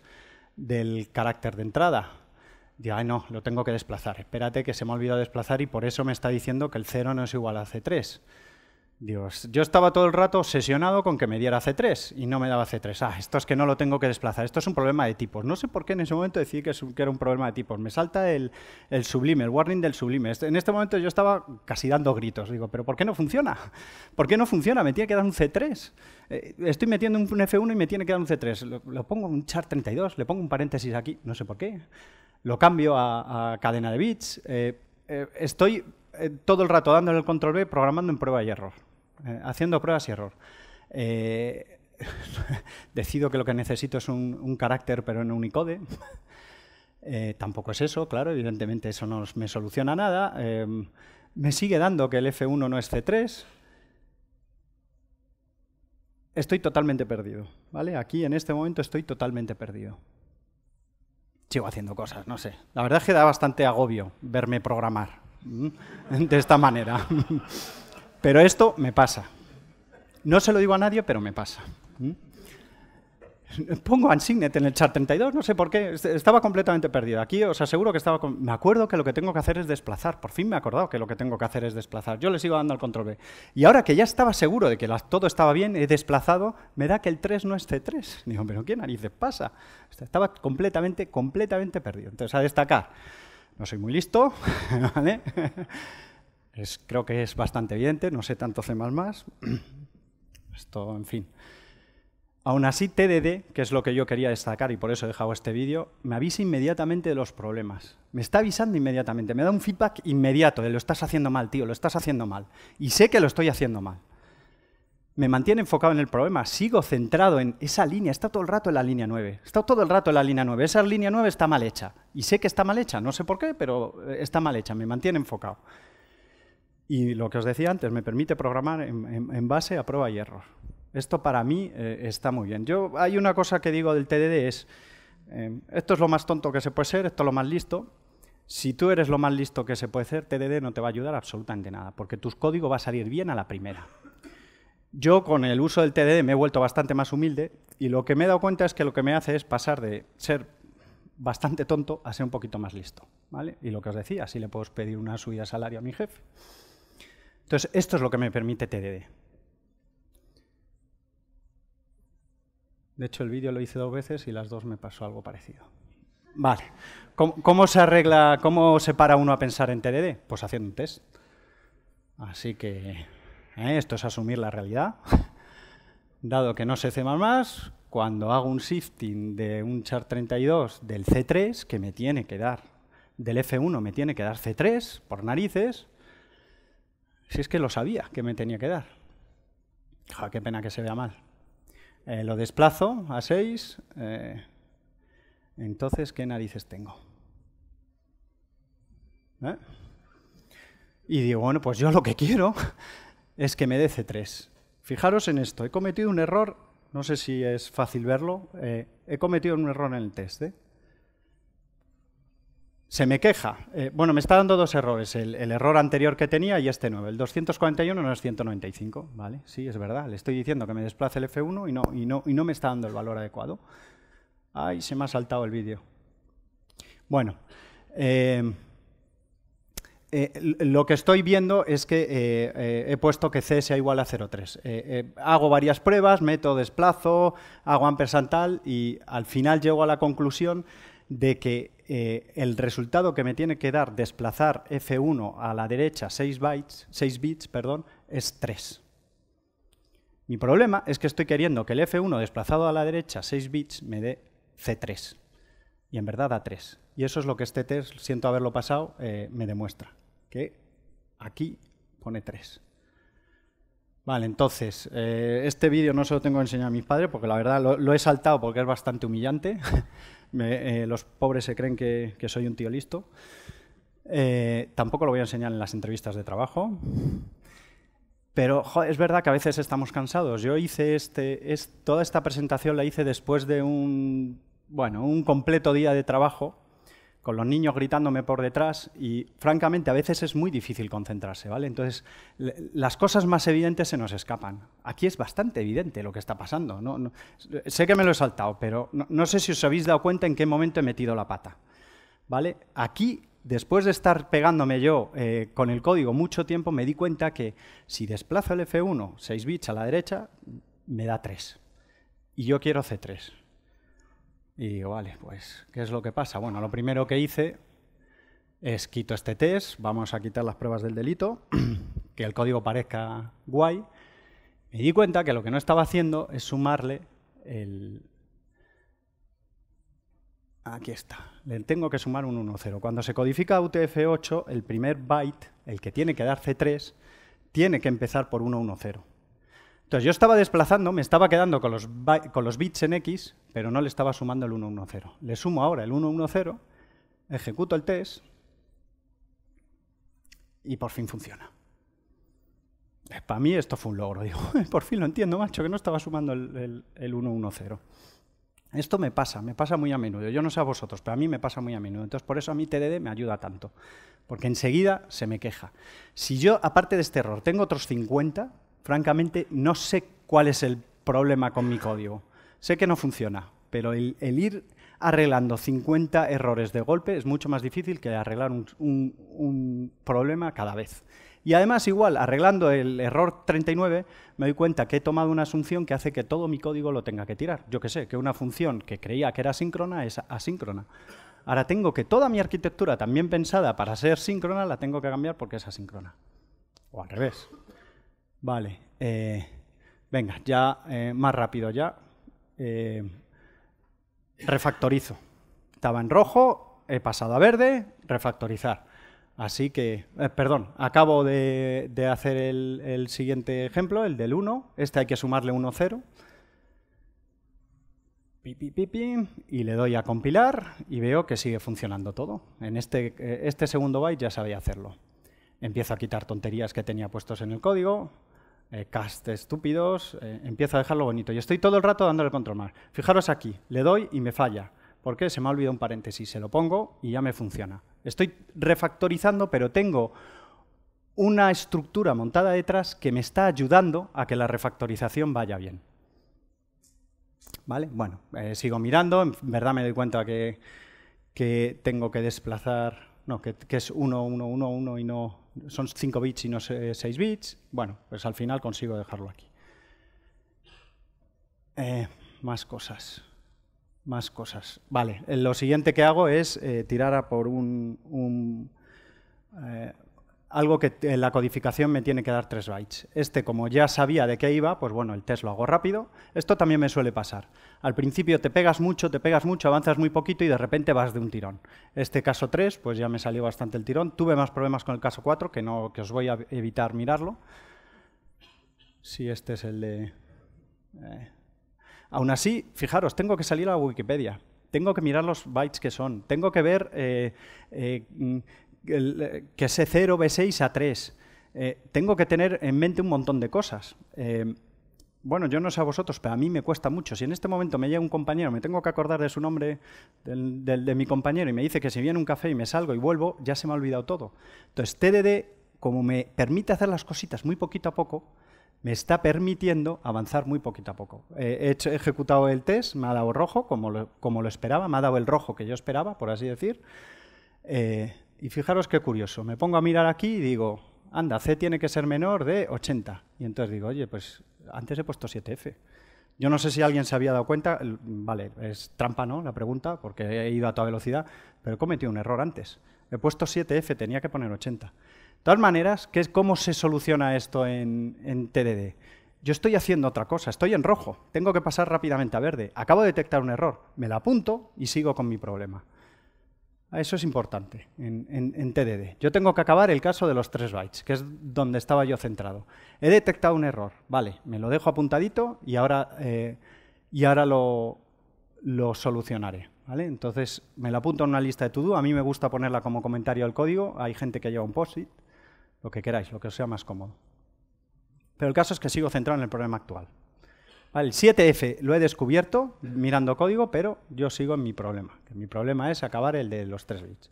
del carácter de entrada digo, no, lo tengo que desplazar, espérate que se me ha olvidado desplazar y por eso me está diciendo que el 0 no es igual a C3. Dios, yo estaba todo el rato obsesionado con que me diera C3 y no me daba C3. Ah, esto es que no lo tengo que desplazar, esto es un problema de tipos. No sé por qué en ese momento decidí que, era un problema de tipos. Me salta el, sublime, el warning del sublime. Este, en este momento yo estaba casi dando gritos. Digo, ¿pero por qué no funciona? ¿Por qué no funciona? Me tiene que dar un C3. Eh, estoy metiendo un F1 y me tiene que dar un C3. Lo, pongo un char 32, le pongo un paréntesis aquí, no sé por qué. Lo cambio a, cadena de bits. Eh, eh, estoy todo el rato dándole el control B programando en prueba y error. Eh, haciendo pruebas y error. Eh, decido que lo que necesito es un, carácter, pero en Unicode. Eh, tampoco es eso, claro, evidentemente eso no me soluciona nada. Em, me sigue dando que el F1 no es C3. Estoy totalmente perdido, ¿vale? Aquí en este momento estoy totalmente perdido sigo haciendo cosas, no sé. La verdad es que da bastante agobio verme programar de esta manera. Pero esto me pasa. No se lo digo a nadie, pero me pasa. ¿Mm? Pongo Ansignet en el chart 32, no sé por qué, estaba completamente perdido. Aquí os aseguro que estaba... Me acuerdo que lo que tengo que hacer es desplazar, por fin me he acordado que lo que tengo que hacer es desplazar. Yo le sigo dando al control B. Y ahora que ya estaba seguro de que todo estaba bien, he desplazado, me da que el 3 no es C3. Digo, pero ¿qué narices pasa? Estaba completamente, completamente perdido. Entonces, a destacar, no soy muy listo, ¿vale? Es, creo que es bastante evidente, no sé tanto C++, esto, en fin. Aún así, TDD, que es lo que yo quería destacar y por eso he dejado este vídeo, me avisa inmediatamente de los problemas. Me está avisando inmediatamente, me da un feedback inmediato de lo estás haciendo mal, tío, lo estás haciendo mal. Y sé que lo estoy haciendo mal. Me mantiene enfocado en el problema, sigo centrado en esa línea, está todo el rato en la línea 9, está todo el rato en la línea 9, esa línea 9 está mal hecha. Y sé que está mal hecha, no sé por qué, pero eh, está mal hecha, me mantiene enfocado. Y lo que os decía antes, me permite programar en, base a prueba y error. Esto para mí eh, está muy bien. Yo, hay una cosa que digo del TDD es, em, esto es lo más tonto que se puede ser, esto es lo más listo. Si tú eres lo más listo que se puede ser, TDD no te va a ayudar absolutamente nada, porque tu código va a salir bien a la primera. Yo con el uso del TDD me he vuelto bastante más humilde y lo que me he dado cuenta es que lo que me hace es pasar de ser bastante tonto a ser un poquito más listo. ¿vale? Y lo que os decía, así le puedo pedir una subida de salario a mi jefe. Entonces, esto es lo que me permite TDD. De hecho, el vídeo lo hice dos veces y las dos me pasó algo parecido. Vale. ¿Cómo, se arregla, cómo se para uno a pensar en TDD? Pues haciendo un test. Así que ¿eh? esto es asumir la realidad. Dado que no se sé más, cuando hago un shifting de un char 32 del C3, que me tiene que dar, del F1 me tiene que dar C3 por narices, si es que lo sabía que me tenía que dar. Ja, qué pena que se vea mal. Eh, lo desplazo a 6. Eh, entonces, ¿qué narices tengo? ¿Eh? Y digo, bueno, pues yo lo que quiero es que me dé C3. Fijaros en esto, he cometido un error, no sé si es fácil verlo, he cometido un error en el test se me queja. Eh, bueno, me está dando dos errores, el, error anterior que tenía y este nuevo. El 241 no es 195, ¿vale? Sí, es verdad, le estoy diciendo que me desplace el F1 y no, y no, y no me está dando el valor adecuado. Ay, se me ha saltado el vídeo. Bueno, eh, eh, lo que estoy viendo es que he puesto que C sea igual a 0,3. hago varias pruebas, meto desplazo, hago ampersand y al final llego a la conclusión de que eh, el resultado que me tiene que dar desplazar F1 a la derecha 6 bytes, 6 bits, perdón, es 3. Mi problema es que estoy queriendo que el F1 desplazado a la derecha 6 bits me dé C3. Y en verdad da 3. Y eso es lo que este test, siento haberlo pasado, eh, me demuestra. Que aquí pone 3. Vale, entonces, eh, este vídeo no se lo tengo que enseñar a mis padres porque la verdad lo he saltado porque es bastante humillante. Me, eh, los pobres se creen que, que soy un tío listo. Eh, tampoco lo voy a enseñar en las entrevistas de trabajo. Pero es verdad que a veces estamos cansados. Yo hice este, es, toda esta presentación la hice después de un, bueno, un completo día de trabajo con los niños gritándome por detrás y francamente a veces es muy difícil concentrarse, ¿vale? Entonces las cosas más evidentes se nos escapan. Aquí es bastante evidente lo que está pasando. sé que me lo he saltado, pero no, sé si os habéis dado cuenta en qué momento he metido la pata, ¿vale? Aquí, después de estar pegándome yo eh, con el código mucho tiempo, me di cuenta que si desplazo el F1 6 bits a la derecha, me da 3. Y yo quiero C3. Y digo, vale, pues, ¿qué es lo que pasa? Bueno, lo primero que hice es quito este test, vamos a quitar las pruebas del delito, que el código parezca guay. Me di cuenta que lo que no estaba haciendo es sumarle el... Aquí está, le tengo que sumar un 1.0. Cuando se codifica UTF-8, el primer byte, el que tiene que dar C3, tiene que empezar por 1.1.0. Entonces yo estaba desplazando, me estaba quedando con los, bits en X, pero no le estaba sumando el 110. Le sumo ahora el 110, ejecuto el test y por fin funciona. Para mí esto fue un logro. Digo, por fin lo entiendo, macho, que no estaba sumando el, el, el 110. Esto me pasa, me pasa muy a menudo. Yo no sé a vosotros, pero a mí me pasa muy a menudo. Entonces, por eso a mí TDD me ayuda tanto, porque enseguida se me queja. Si yo, aparte de este error, tengo otros 50, francamente, no sé cuál es el problema con mi código. Sé que no funciona, pero el, ir arreglando 50 errores de golpe es mucho más difícil que arreglar un, problema cada vez. Y además, igual, arreglando el error 39, me doy cuenta que he tomado una asunción que hace que todo mi código lo tenga que tirar. Yo que sé, que una función que creía que era síncrona es asíncrona. Ahora tengo que toda mi arquitectura, también pensada para ser síncrona, la tengo que cambiar porque es asíncrona. O al revés. Vale, eh, venga, ya eh, más rápido ya. Eh, refactorizo. Estaba en rojo, he pasado a verde, refactorizar. Así que, perdón, acabo de, hacer el, siguiente ejemplo, el del 1. Este hay que sumarle 1, 0. Pi, pi, pi, y le doy a compilar y veo que sigue funcionando todo. En este, este segundo byte ya sabía hacerlo. Empiezo a quitar tonterías que tenía puestos en el código, eh, cast estúpidos, eh, empiezo a dejarlo bonito. Y estoy todo el rato dándole control más. Fijaros aquí, le doy y me falla. ¿Por qué? se me ha olvidado un paréntesis, se lo pongo y ya me funciona. Estoy refactorizando, pero tengo una estructura montada detrás que me está ayudando a que la refactorización vaya bien. ¿Vale? Bueno, eh, sigo mirando, en verdad me doy cuenta que, que tengo que desplazar no, que, es 1, 1, 1, 1 y no, son 5 bits y no 6 bits. Bueno, pues al final consigo dejarlo aquí. Eh, más cosas. Más cosas. Vale, eh, lo siguiente que hago es eh, tirar a por un, algo que la codificación me tiene que dar 3 bytes. Este, como ya sabía de qué iba, pues bueno, el test lo hago rápido. Esto también me suele pasar. Al principio te pegas mucho, te pegas mucho, avanzas muy poquito y de repente vas de un tirón. Este caso 3, pues ya me salió bastante el tirón. Tuve más problemas con el caso 4, que, no, que os voy a evitar mirarlo. Si este es el de... Eh. Aún así, fijaros, tengo que salir a Wikipedia tengo que mirar los bytes que son, tengo que ver eh, eh, eh, que ese 0 B6 a 3. Eh, tengo que tener en mente un montón de cosas. Eh, bueno, yo no sé a vosotros, pero a mí me cuesta mucho. Si en este momento me llega un compañero, me tengo que acordar de su nombre, de mi compañero, y me dice que si viene un café y me salgo y vuelvo, ya se me ha olvidado todo. Entonces, TDD, como me permite hacer las cositas muy poquito a poco, me está permitiendo avanzar muy poquito a poco. he, ejecutado el test, me ha dado rojo, como lo, como lo, esperaba, me ha dado el rojo que yo esperaba, por así decir y fijaros qué curioso, me pongo a mirar aquí y digo, anda, C tiene que ser menor de 80. Y entonces digo, oye, pues antes he puesto 7F. Yo no sé si alguien se había dado cuenta, vale, es trampa, ¿no? La pregunta, porque he ido a toda velocidad, pero he cometido un error antes. He puesto 7F, tenía que poner 80. De todas maneras, ¿qué, ¿cómo se soluciona esto en, en TDD? Yo estoy haciendo otra cosa, estoy en rojo, tengo que pasar rápidamente a verde, acabo de detectar un error, me la apunto y sigo con mi problema. Eso es importante en, TDD. Yo tengo que acabar el caso de los 3 bytes, que es donde estaba yo centrado. He detectado un error. Vale, me lo dejo apuntadito y ahora, eh, y ahora lo, solucionaré. ¿vale? Entonces me lo apunto en una lista de todo. A mí me gusta ponerla como comentario al código. Hay gente que lleva un post-it, lo que queráis, lo que os sea más cómodo. Pero el caso es que sigo centrado en el problema actual el 7F lo he descubierto mirando código, pero yo sigo en mi problema. Mi problema es acabar el de los 3 bits.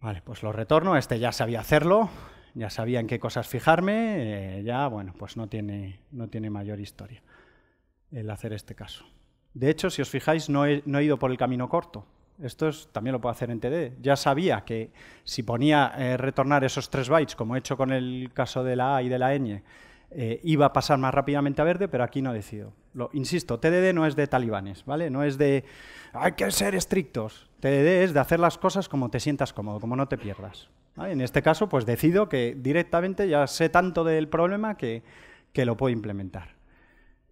Vale, pues lo retorno. Este ya sabía hacerlo, ya sabía en qué cosas fijarme. Eh, ya, bueno, pues no tiene, no tiene mayor historia el hacer este caso. De hecho, si os fijáis, no he, ido por el camino corto. Esto también lo puedo hacer en TD. Ya sabía que si ponía eh, retornar esos 3 bytes, como he hecho con el caso de la A y de la ñ, eh, iba a pasar más rápidamente a verde, pero aquí no decido. Lo, insisto, TDD no es de talibanes, ¿vale? No es de hay que ser estrictos. TDD es de hacer las cosas como te sientas cómodo, como no te pierdas. En este caso, pues decido que directamente ya sé tanto del problema que, lo puedo implementar.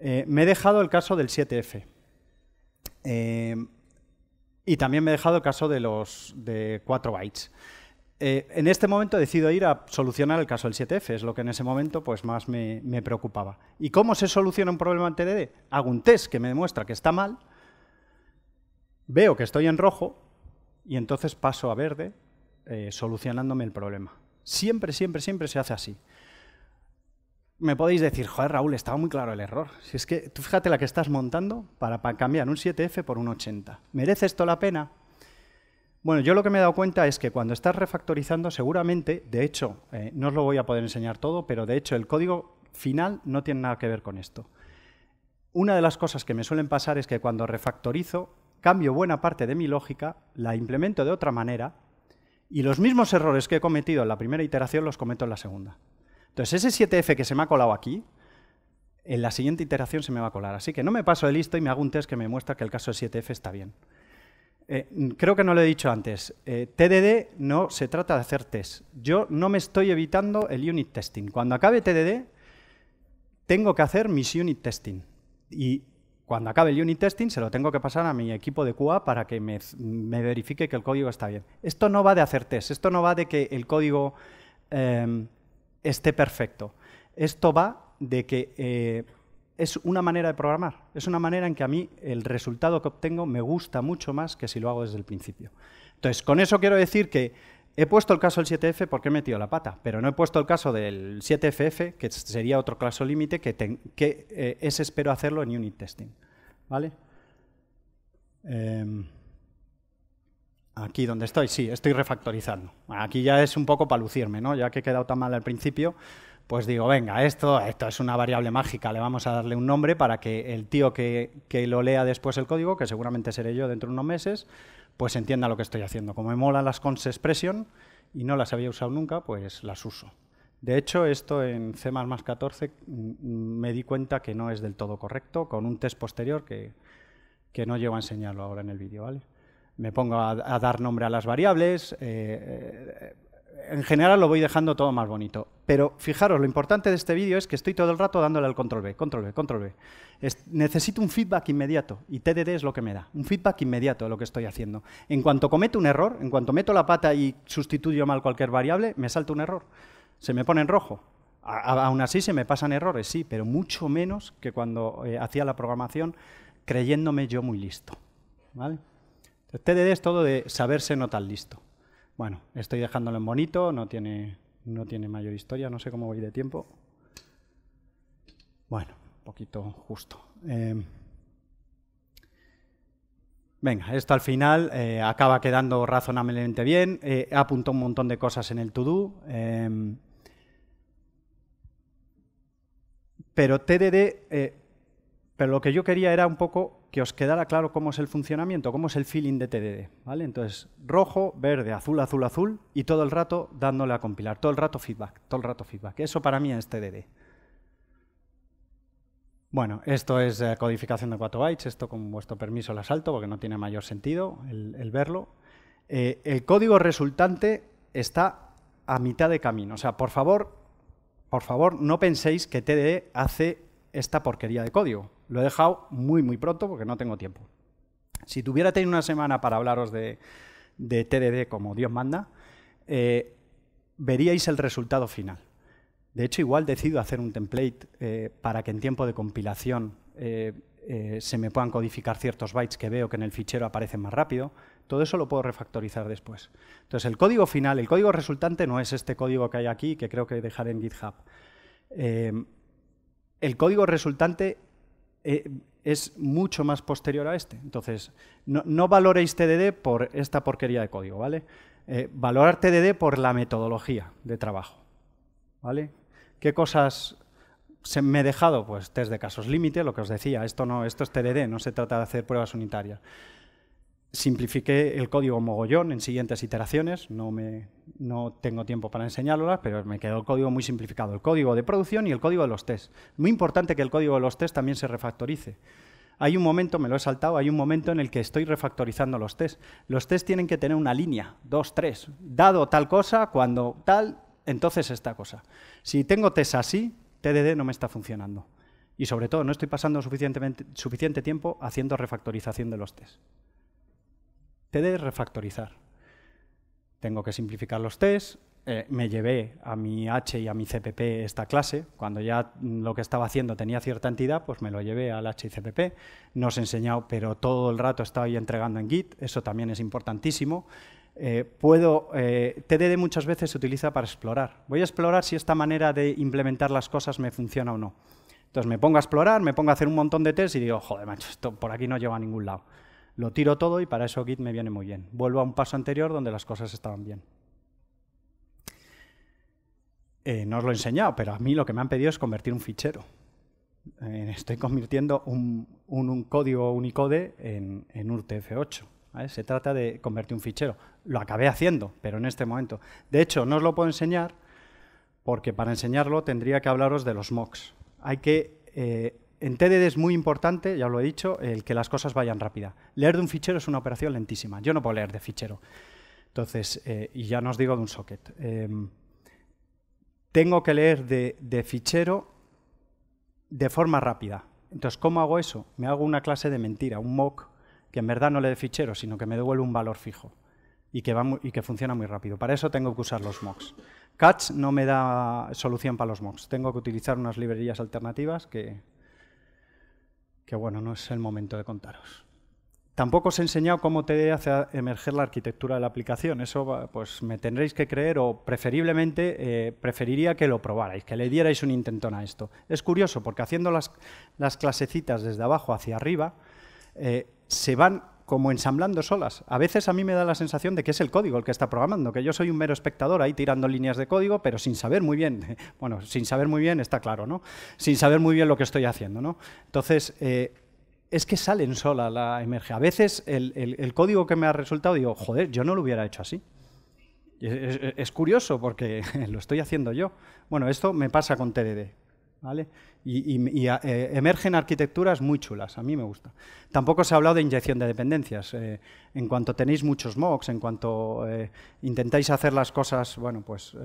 Eh, me he dejado el caso del 7F. Eh, y también me he dejado el caso de los de 4 bytes. Eh, en este momento decido ir a solucionar el caso del 7F, es lo que en ese momento pues, más me, preocupaba. ¿Y cómo se soluciona un problema en TDD? Hago un test que me demuestra que está mal, veo que estoy en rojo y entonces paso a verde eh, solucionándome el problema. Siempre, siempre, siempre se hace así. Me podéis decir, joder, Raúl, estaba muy claro el error. Si es que tú fíjate la que estás montando para, para cambiar un 7F por un 80. ¿Merece esto la pena? Bueno, yo lo que me he dado cuenta es que cuando estás refactorizando, seguramente, de hecho, eh, no os lo voy a poder enseñar todo, pero de hecho el código final no tiene nada que ver con esto. Una de las cosas que me suelen pasar es que cuando refactorizo, cambio buena parte de mi lógica, la implemento de otra manera y los mismos errores que he cometido en la primera iteración los cometo en la segunda. Entonces, ese 7F que se me ha colado aquí, en la siguiente iteración se me va a colar. Así que no me paso de listo y me hago un test que me muestra que el caso del 7F está bien. Eh, creo que no lo he dicho antes. Eh, TDD no se trata de hacer test. Yo no me estoy evitando el unit testing. Cuando acabe TDD, tengo que hacer mis unit testing. Y cuando acabe el unit testing, se lo tengo que pasar a mi equipo de QA para que me, verifique que el código está bien. Esto no va de hacer test. Esto no va de que el código eh, esté perfecto. Esto va de que es una manera de programar, es una manera en que a mí el resultado que obtengo me gusta mucho más que si lo hago desde el principio. Entonces, con eso quiero decir que he puesto el caso del 7F porque he metido la pata, pero no he puesto el caso del 7FF, que sería otro caso límite, que, que eh, es espero hacerlo en unit testing. ¿Vale? Em, aquí donde estoy, sí, estoy refactorizando. Aquí ya es un poco para lucirme, ¿no? Ya que he quedado tan mal al principio, pues digo, venga, esto, esto es una variable mágica, le vamos a darle un nombre para que el tío que, lo lea después el código, que seguramente seré yo dentro de unos meses, pues entienda lo que estoy haciendo. Como me mola las cons expression y no las había usado nunca, pues las uso. De hecho, esto en 14 mm, me di cuenta que no es del todo correcto con un test posterior que, no llevo a enseñarlo ahora en el vídeo, ¿vale? Me pongo a, dar nombre a las variables, eh, eh, en general lo voy dejando todo más bonito. Pero fijaros, lo importante de este vídeo es que estoy todo el rato dándole al control B, control B, control B. necesito un feedback inmediato y TDD es lo que me da, un feedback inmediato de lo que estoy haciendo. En cuanto cometo un error, en cuanto meto la pata y sustituyo mal cualquier variable, me salta un error. Se me pone en rojo. aún así se me pasan errores, sí, pero mucho menos que cuando eh, hacía la programación creyéndome yo muy listo. TDD es todo de saberse no tan listo. Bueno, estoy dejándolo en bonito, no tiene, no tiene mayor historia, no sé cómo voy de tiempo. Bueno, un poquito justo. Em, venga, esto al final eh, acaba quedando razonablemente bien. Eh, apuntado un montón de cosas en el to-do. Em, pero TDD, eh, pero lo que yo quería era un poco que os quedara claro cómo es el funcionamiento, cómo es el feeling de TDD. ¿vale? Entonces, rojo, verde, azul, azul, azul, y todo el rato dándole a compilar, todo el rato feedback, todo el rato feedback. Eso para mí es TDD. Bueno, esto es eh, codificación de 4 bytes, esto con vuestro permiso lo salto porque no tiene mayor sentido el, verlo. Eh, el código resultante está a mitad de camino. O sea, por favor, por favor, no penséis que TDD hace esta porquería de código. Lo he dejado muy, muy pronto porque no tengo tiempo. Si tuviera tenido una semana para hablaros de, TDD como Dios manda, eh, veríais el resultado final. De hecho, igual decido hacer un template eh, para que en tiempo de compilación eh, se me puedan codificar ciertos bytes que veo que en el fichero aparecen más rápido. Todo eso lo puedo refactorizar después. Entonces, el código final, el código resultante no es este código que hay aquí, que creo que dejaré en GitHub. el código resultante eh, es mucho más posterior a este. Entonces, no, no, valoréis TDD por esta porquería de código, ¿vale? Eh, valorar TDD por la metodología de trabajo, ¿vale? ¿Qué cosas me he dejado? Pues test de casos límite, lo que os decía, esto no, esto es TDD, no se trata de hacer pruebas unitarias. Simplifiqué el código mogollón en siguientes iteraciones, no, me, no tengo tiempo para enseñároslas, pero me quedó el código muy simplificado, el código de producción y el código de los test. Muy importante que el código de los test también se refactorice. Hay un momento, me lo he saltado, hay un momento en el que estoy refactorizando los tests. Los test tienen que tener una línea, dos, tres, dado tal cosa, cuando tal, entonces esta cosa. Si tengo test así, TDD no me está funcionando. Y sobre todo, no estoy pasando suficiente tiempo haciendo refactorización de los test. TDD es refactorizar. Tengo que simplificar los tests, eh, me llevé a mi H y a mi CPP esta clase. Cuando ya lo que estaba haciendo tenía cierta entidad, pues me lo llevé al H y CPP. No os he enseñado, pero todo el rato estaba ahí entregando en Git. Eso también es importantísimo. Eh, puedo, eh, TDD muchas veces se utiliza para explorar. Voy a explorar si esta manera de implementar las cosas me funciona o no. Entonces me pongo a explorar, me pongo a hacer un montón de tests y digo, joder, macho, esto por aquí no lleva a ningún lado. Lo tiro todo y para eso Git me viene muy bien. Vuelvo a un paso anterior donde las cosas estaban bien. Eh, no os lo he enseñado, pero a mí lo que me han pedido es convertir un fichero. Eh, estoy convirtiendo un, un, código unicode en, en UTF-8. Se trata de convertir un fichero. Lo acabé haciendo, pero en este momento. De hecho, no os lo puedo enseñar porque para enseñarlo tendría que hablaros de los mocks. Hay que eh, en TDD es muy importante, ya lo he dicho, el que las cosas vayan rápida. Leer de un fichero es una operación lentísima. Yo no puedo leer de fichero. Entonces, eh, y ya no os digo de un socket. Em, tengo que leer de, de, fichero de forma rápida. Entonces, ¿cómo hago eso? Me hago una clase de mentira, un mock, que en verdad no lee de fichero, sino que me devuelve un valor fijo y que, va y que funciona muy rápido. Para eso tengo que usar los mocks. Catch no me da solución para los mocks. Tengo que utilizar unas librerías alternativas que, que bueno, no es el momento de contaros. Tampoco os he enseñado cómo te hace emerger la arquitectura de la aplicación. Eso pues me tendréis que creer o preferiblemente eh, preferiría que lo probarais, que le dierais un intentón a esto. Es curioso porque haciendo las, las clasecitas desde abajo hacia arriba eh, se van como ensamblando solas. A veces a mí me da la sensación de que es el código el que está programando, que yo soy un mero espectador ahí tirando líneas de código, pero sin saber muy bien, bueno, sin saber muy bien está claro, ¿no? Sin saber muy bien lo que estoy haciendo, ¿no? Entonces, eh, es que salen sola la emerge. A veces el, código que me ha resultado, digo, joder, yo no lo hubiera hecho así. es curioso porque lo estoy haciendo yo. Bueno, esto me pasa con TDD. ¿Vale? Y, eh, emergen arquitecturas muy chulas, a mí me gusta. Tampoco se ha hablado de inyección de dependencias. Eh, en cuanto tenéis muchos mocks, en cuanto eh, intentáis hacer las cosas, bueno, pues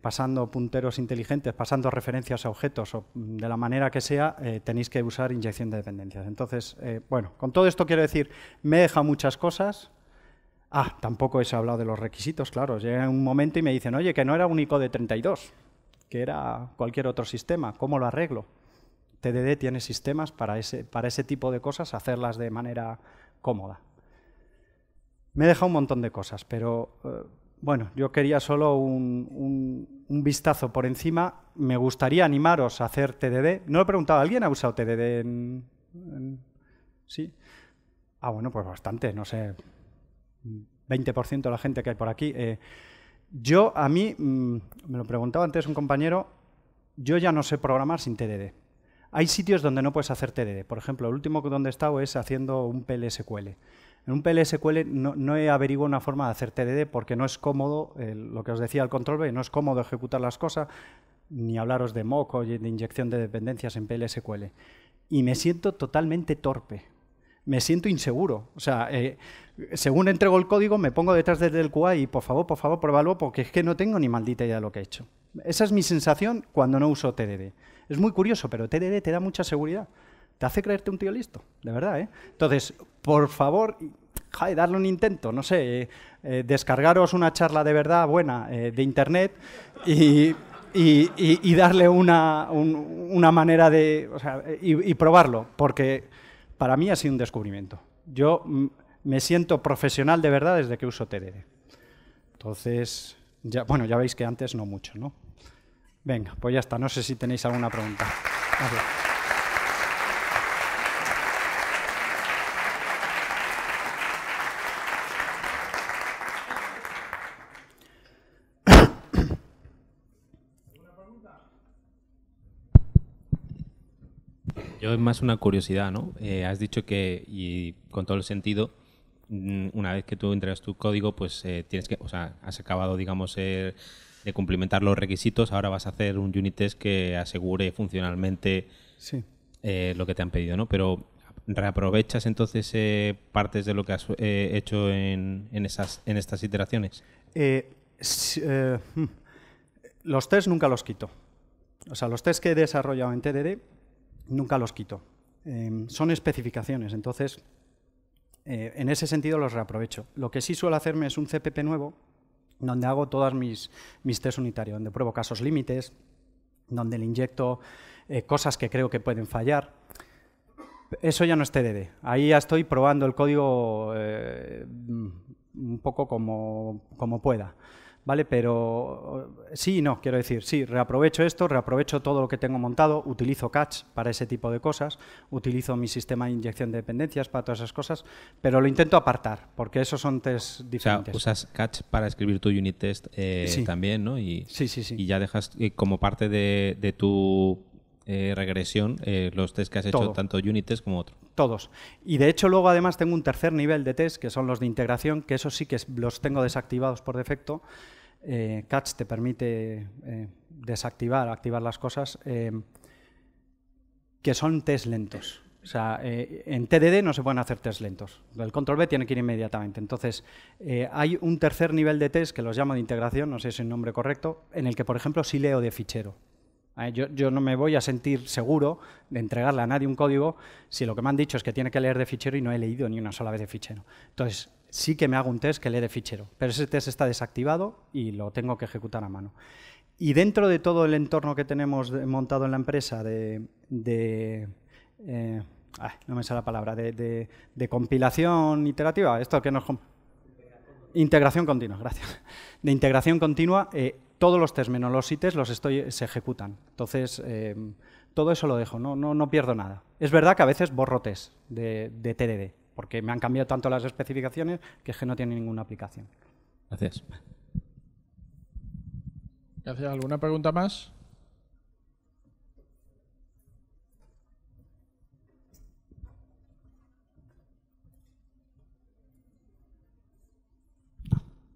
pasando punteros inteligentes, pasando referencias a objetos o de la manera que sea, tenéis que usar inyección de dependencias. Entonces, bueno, con todo esto quiero decir, me deja muchas cosas, Ah, tampoco he hablado de los requisitos, claro. Llega un momento y me dicen, oye, que no era único de 32 que era cualquier otro sistema. ¿Cómo lo arreglo? TDD tiene sistemas para ese, para ese tipo de cosas, hacerlas de manera cómoda. Me he dejado un montón de cosas, pero eh, bueno, yo quería solo un, vistazo por encima. Me gustaría animaros a hacer TDD. No lo he preguntado, ¿alguien ha usado TDD en, Sí. Ah, bueno, pues bastante, no sé. 20% de la gente que hay por aquí. Eh, yo, a mí, mm, me lo preguntaba antes un compañero, yo ya no sé programar sin TDD. Hay sitios donde no puedes hacer TDD. Por ejemplo, el último donde he estado es haciendo un PLSQL. En un PLSQL no, he averiguado una forma de hacer TDD porque no es cómodo, lo que os decía el control B, no es cómodo ejecutar las cosas, ni hablaros de mock o de inyección de dependencias en PLSQL. Y me siento totalmente torpe me siento inseguro. O sea, eh, según entrego el código, me pongo detrás del QA y por favor, por favor, pruébalo porque es que no tengo ni maldita idea de lo que he hecho. Esa es mi sensación cuando no uso TDD. Es muy curioso, pero TDD te da mucha seguridad. Te hace creerte un tío listo, de verdad. ¿eh? Entonces, por favor, hay darle un intento, no sé, eh, eh, descargaros una charla de verdad buena de internet y, darle una, manera de. y probarlo, porque para mí ha sido un descubrimiento. Yo mm, me siento profesional de verdad desde que uso TDD. Entonces, ya, bueno, ya veis que antes no mucho, ¿no? Venga, pues ya está. No sé si tenéis alguna pregunta. Yo es más una curiosidad, ¿no? Eh, has dicho que, y con todo el sentido, mm, una vez que tú entregas tu código, pues eh, tienes que, o sea, has acabado, digamos, de cumplimentar los requisitos, ahora vas a hacer un unit test que asegure funcionalmente eh, lo que te han pedido, ¿no? Pero reaprovechas entonces partes de lo que has hecho en, en, esas, en estas iteraciones. Hmm. los tests nunca los quito. O sea, los tests que he desarrollado en TDD nunca los quito. Em, son especificaciones, entonces eh, en ese sentido los reaprovecho. Lo que sí suelo hacerme es un CPP nuevo, donde hago todas mis, mis test unitarios, donde pruebo casos límites, donde le inyecto eh, cosas que creo que pueden fallar. Eso ya no es TDD. Ahí ya estoy probando el código eh, un poco como pueda. ¿vale? Pero sí y no, quiero decir, sí, reaprovecho esto, reaprovecho todo lo que tengo montado, utilizo catch para ese tipo de cosas, utilizo mi sistema de inyección de dependencias para todas esas cosas, pero lo intento apartar, porque esos son test diferentes. O sea, usas catch para escribir tu unit test eh, también, ¿no? Y, sí, sí, sí. Y ya dejas eh, como parte de, tu eh, regresión los test que has hecho, tanto unit test como otro. Todos. Y de hecho luego además tengo un tercer nivel de test, que son los de integración, que esos sí que los tengo desactivados por defecto, cats eh, Catch te permite eh, desactivar, activar las cosas, eh, que son test lentos. O sea, en TDD no se pueden hacer test lentos. El control B tiene que ir inmediatamente. Entonces, hay un tercer nivel de test que los llamo de integración, no sé si es el nombre correcto, en el que, por ejemplo, si leo de fichero. Yo, yo, no me voy a sentir seguro de entregarle a nadie un código si lo que me han dicho es que tiene que leer de fichero y no he leído ni una sola vez de fichero. Entonces, sí que me hago un test que lee de fichero, pero ese test está desactivado y lo tengo que ejecutar a mano. Y dentro de todo el entorno que tenemos montado en la empresa de... Eh, no me sale la palabra, de, compilación iterativa, esto que nos... Integración continua, gracias. De integración continua, eh, todos los test menos los ITES los estoy, se ejecutan. Entonces, eh, todo eso lo dejo, no, pierdo nada. Es verdad que a veces borro test de TDD, porque me han cambiado tanto las especificaciones que es que no tiene ninguna aplicación. Gracias. Gracias. ¿Alguna pregunta más?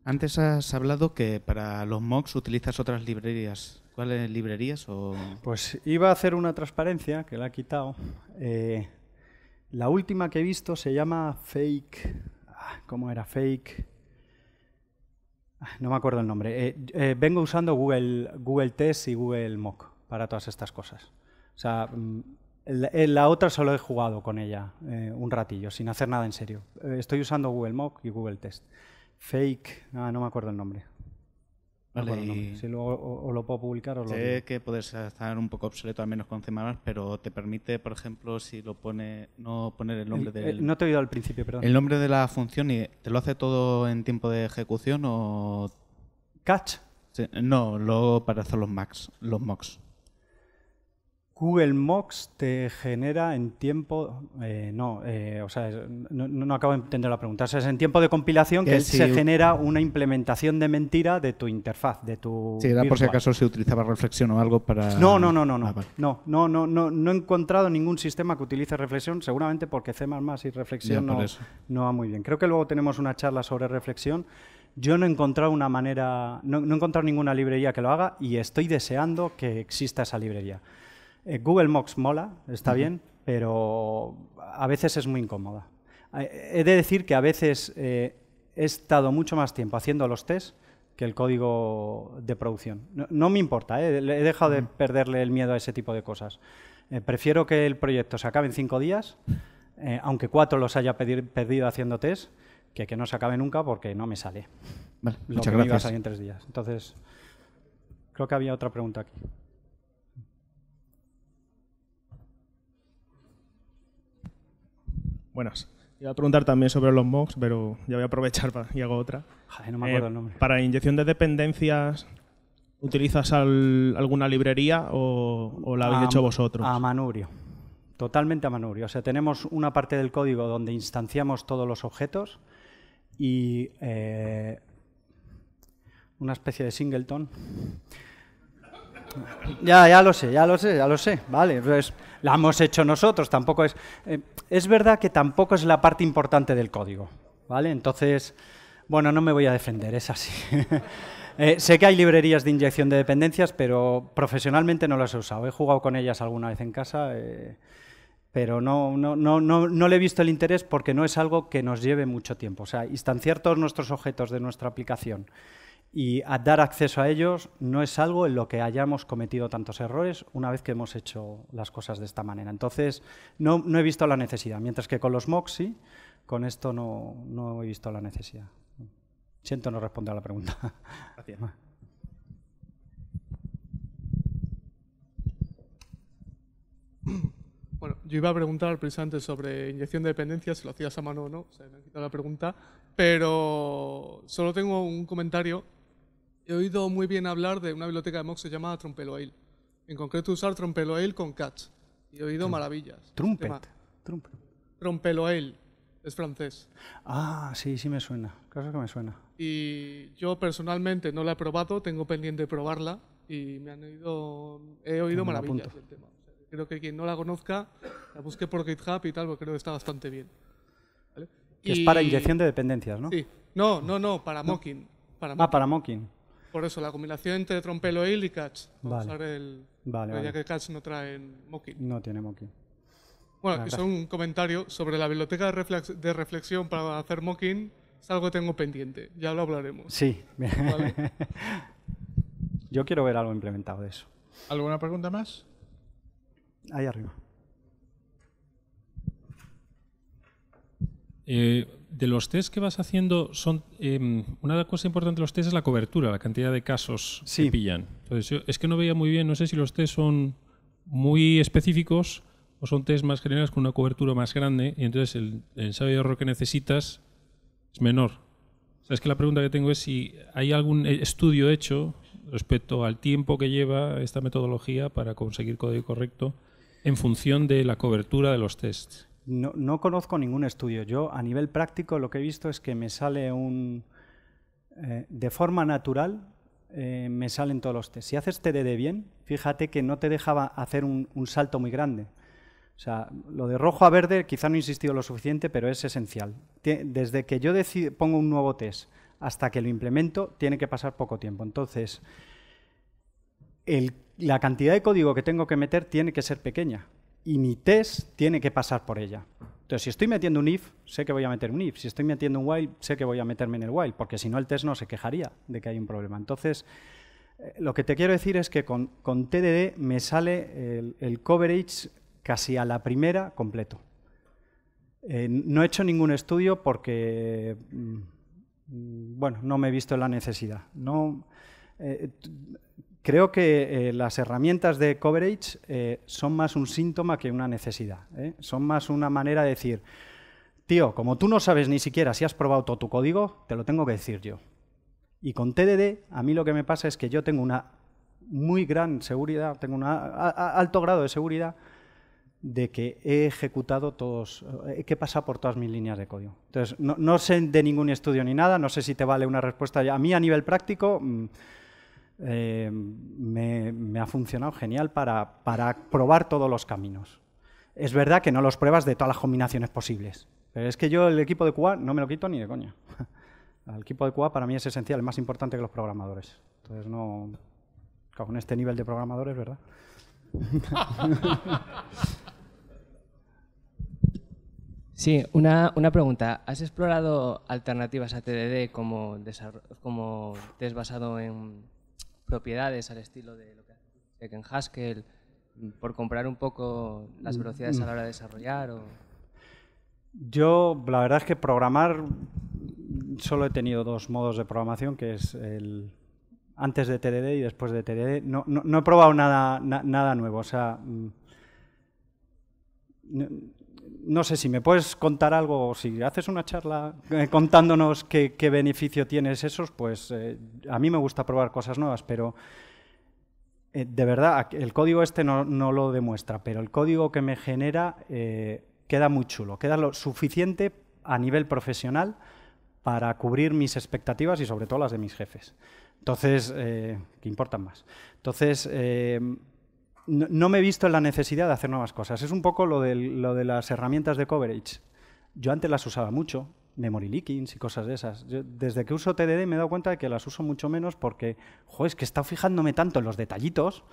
Antes has hablado que para los mocks utilizas otras librerías. ¿Cuáles librerías? Pues iba a hacer una transparencia que la he quitado. Eh, la última que he visto se llama Fake. Ah, ¿Cómo era? Fake. Ah, no me acuerdo el nombre. Eh, eh, vengo usando Google, Google Test y Google Mock para todas estas cosas. O sea, mm, eh, la, otra solo he jugado con ella un ratillo, sin hacer nada en serio. estoy usando Google Mock y Google Test. Fake, ah, no me acuerdo el nombre. Vale, Si luego o, lo puedo publicar o lo. Sé que puedes estar un poco obsoleto, al menos con C, pero te permite, por ejemplo, si lo pone. No poner el nombre del. Eh, no te he oído al principio, perdón. El nombre de la función y te lo hace todo en tiempo de ejecución o. Catch. no, luego para hacer los max, los mocks. Google Mox te genera en tiempo, eh, no, eh, o sea, no, acabo de entender la pregunta. O sea, es en tiempo de compilación que, se genera una implementación de mentira de tu interfaz, de tu. Sí, era por si acaso se utilizaba reflexión o algo para. No, no, ah, no, no, no, no, no, he encontrado ningún sistema que utilice reflexión, seguramente porque C++ y reflexión no, no va muy bien. Creo que luego tenemos una charla sobre reflexión. Yo no he encontrado una manera, no he encontrado ninguna librería que lo haga y estoy deseando que exista esa librería. Eh, Google Mox mola, está bien, pero a veces es muy incómoda. Eh, he de decir que a veces eh, he estado mucho más tiempo haciendo los tests que el código de producción. No, me importa, he dejado de perderle el miedo a ese tipo de cosas. prefiero que el proyecto se acabe en cinco días, aunque cuatro los haya perdido haciendo test, que que no se acabe nunca porque no me sale. lo que Me iba a salir en tres días. Entonces, creo que había otra pregunta aquí. Buenas. Iba a preguntar también sobre los mocks, pero ya voy a aprovechar y hago otra. no me acuerdo eh, el nombre. Para inyección de dependencias, ¿utilizas alguna librería o, la habéis hecho vosotros? A Manubrio. Totalmente a Manubrio. O sea, tenemos una parte del código donde instanciamos todos los objetos y eh, una especie de singleton. Ya, ya lo sé, ya lo sé, ya lo sé. Vale, pues la hemos hecho nosotros, tampoco es... Eh, es verdad que tampoco es la parte importante del código, ¿vale? Entonces, bueno, no me voy a defender, es así. Eh, sé que hay librerías de inyección de dependencias, pero profesionalmente no las he usado. He jugado con ellas alguna vez en casa, eh, pero no, no, no, no, no le he visto el interés porque no es algo que nos lleve mucho tiempo. O sea, instanciar todos nuestros objetos de nuestra aplicación y dar acceso a ellos no es algo en lo que hayamos cometido tantos errores una vez que hemos hecho las cosas de esta manera. Entonces, no, he visto la necesidad, mientras que con los MOOCs sí, con esto no, he visto la necesidad. Siento no responder a la pregunta. Gracias. Bueno, yo iba a preguntar al precisamente sobre inyección de dependencias si lo hacías a mano o no, se me ha quitado la pregunta, pero solo tengo un comentario He oído muy bien hablar de una biblioteca de Moxie llamada Trompeloel. En concreto, usar Trompeloel con Cats. Y he oído maravillas. Trumpet. Trumpet. Es francés. Ah, sí, sí me suena. Claro que me suena. Y yo personalmente no la he probado, tengo pendiente de probarla y me han oído, he oído maravillas del tema. creo que quien no la conozca, la busque por GitHub y tal, porque creo que está bastante bien. es para inyección de dependencias, ¿no? Sí. No, no, no, para mocking. ah, para mocking. Por eso, la combinación entre trompelo y catch. Vale. Usar el, Ya que catch no trae Mocking. No tiene Mocking. Bueno, es un comentario sobre la biblioteca de, reflexión para hacer mocking. Es algo que tengo pendiente. Ya lo hablaremos. Sí. Yo quiero ver algo implementado de eso. ¿Alguna pregunta más? Ahí arriba. Eh, de los test que vas haciendo, son em, una cosa importante de los test es la cobertura, la cantidad de casos que pillan. Entonces, es que no veía muy bien, no sé si los test son muy específicos o son test más generales con una cobertura más grande y entonces el, ensayo de error que necesitas es menor. Sabes que la pregunta que tengo es si hay algún eh, estudio hecho respecto al tiempo que lleva esta metodología para conseguir código correcto en función de la cobertura de los tests no, conozco ningún estudio. Yo a nivel práctico lo que he visto es que me sale un... Eh, de forma natural eh, me salen todos los test. Si haces TDD bien, fíjate que no te dejaba hacer un, salto muy grande. O sea, lo de rojo a verde quizá no he insistido lo suficiente, pero es esencial. Desde que yo pongo un nuevo test hasta que lo implemento, tiene que pasar poco tiempo. Entonces, la cantidad de código que tengo que meter tiene que ser pequeña y mi test tiene que pasar por ella. Entonces, si estoy metiendo un if, sé que voy a meter un if. Si estoy metiendo un while, sé que voy a meterme en el while, porque si no el test no se quejaría de que hay un problema. Entonces, eh, lo que te quiero decir es que con, TDD me sale el, coverage casi a la primera completo. Eh, no he hecho ningún estudio porque, mm, mm, bueno, no me he visto la necesidad. No, eh, Creo que eh, las herramientas de coverage eh, son más un síntoma que una necesidad. ¿eh? Son más una manera de decir, tío, como tú no sabes ni siquiera si has probado todo tu código, te lo tengo que decir yo. Y con TDD, a mí lo que me pasa es que yo tengo una muy gran seguridad, tengo un alto grado de seguridad de que he ejecutado todos, que pasa por todas mis líneas de código. Entonces, no, sé de ningún estudio ni nada, no sé si te vale una respuesta. A mí a nivel práctico... Mm, eh, me, ha funcionado genial para, para, probar todos los caminos. Es verdad que no los pruebas de todas las combinaciones posibles, pero es que yo el equipo de QA no me lo quito ni de coña. El equipo de QA para mí es esencial, es más importante que los programadores. Entonces, no. Con este nivel de programadores, ¿verdad? Sí, una, pregunta. ¿Has explorado alternativas a TDD como, como test basado en, propiedades al estilo de lo que hace en Haskell, por comprar un poco las mm, velocidades mm. a la hora de desarrollar? O... Yo, la verdad es que programar, solo he tenido dos modos de programación, que es el antes de TDD y después de TDD. No, he probado nada, nada nuevo. O sea, mm, no sé si me puedes contar algo, si haces una charla eh, contándonos qué, beneficio tienes esos, pues eh, a mí me gusta probar cosas nuevas, pero eh, de verdad, el código este no, lo demuestra, pero el código que me genera queda muy chulo, queda lo suficiente a nivel profesional para cubrir mis expectativas y sobre todo las de mis jefes. Entonces, ¿qué importan más. Entonces, no, me he visto en la necesidad de hacer nuevas cosas. Es un poco lo de, lo de las herramientas de coverage. Yo antes las usaba mucho, memory leakings y cosas de esas. desde que uso TDD me he dado cuenta de que las uso mucho menos porque, joder, es que he estado fijándome tanto en los detallitos.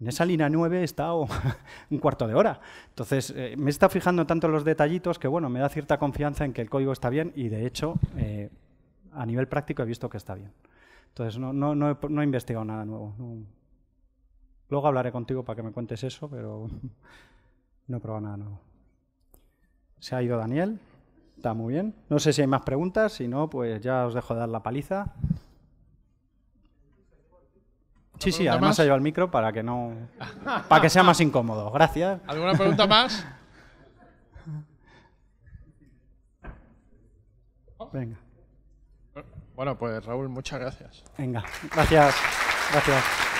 En esa línea 9 he estado un cuarto de hora. Entonces, eh, me he fijando tanto en los detallitos que, bueno, me da cierta confianza en que el código está bien y, de hecho, eh, a nivel práctico he visto que está bien. Entonces, no, no, he, no he, investigado nada nuevo. Luego hablaré contigo para que me cuentes eso, pero no he probado nada nuevo. Se ha ido Daniel. Está muy bien. No sé si hay más preguntas, si no, pues ya os dejo de dar la paliza. Sí, sí, además se ha llevado al micro para que no. para que sea más incómodo. Gracias. ¿Alguna pregunta más? Venga. Bueno, pues Raúl, muchas gracias. Venga, gracias. Gracias.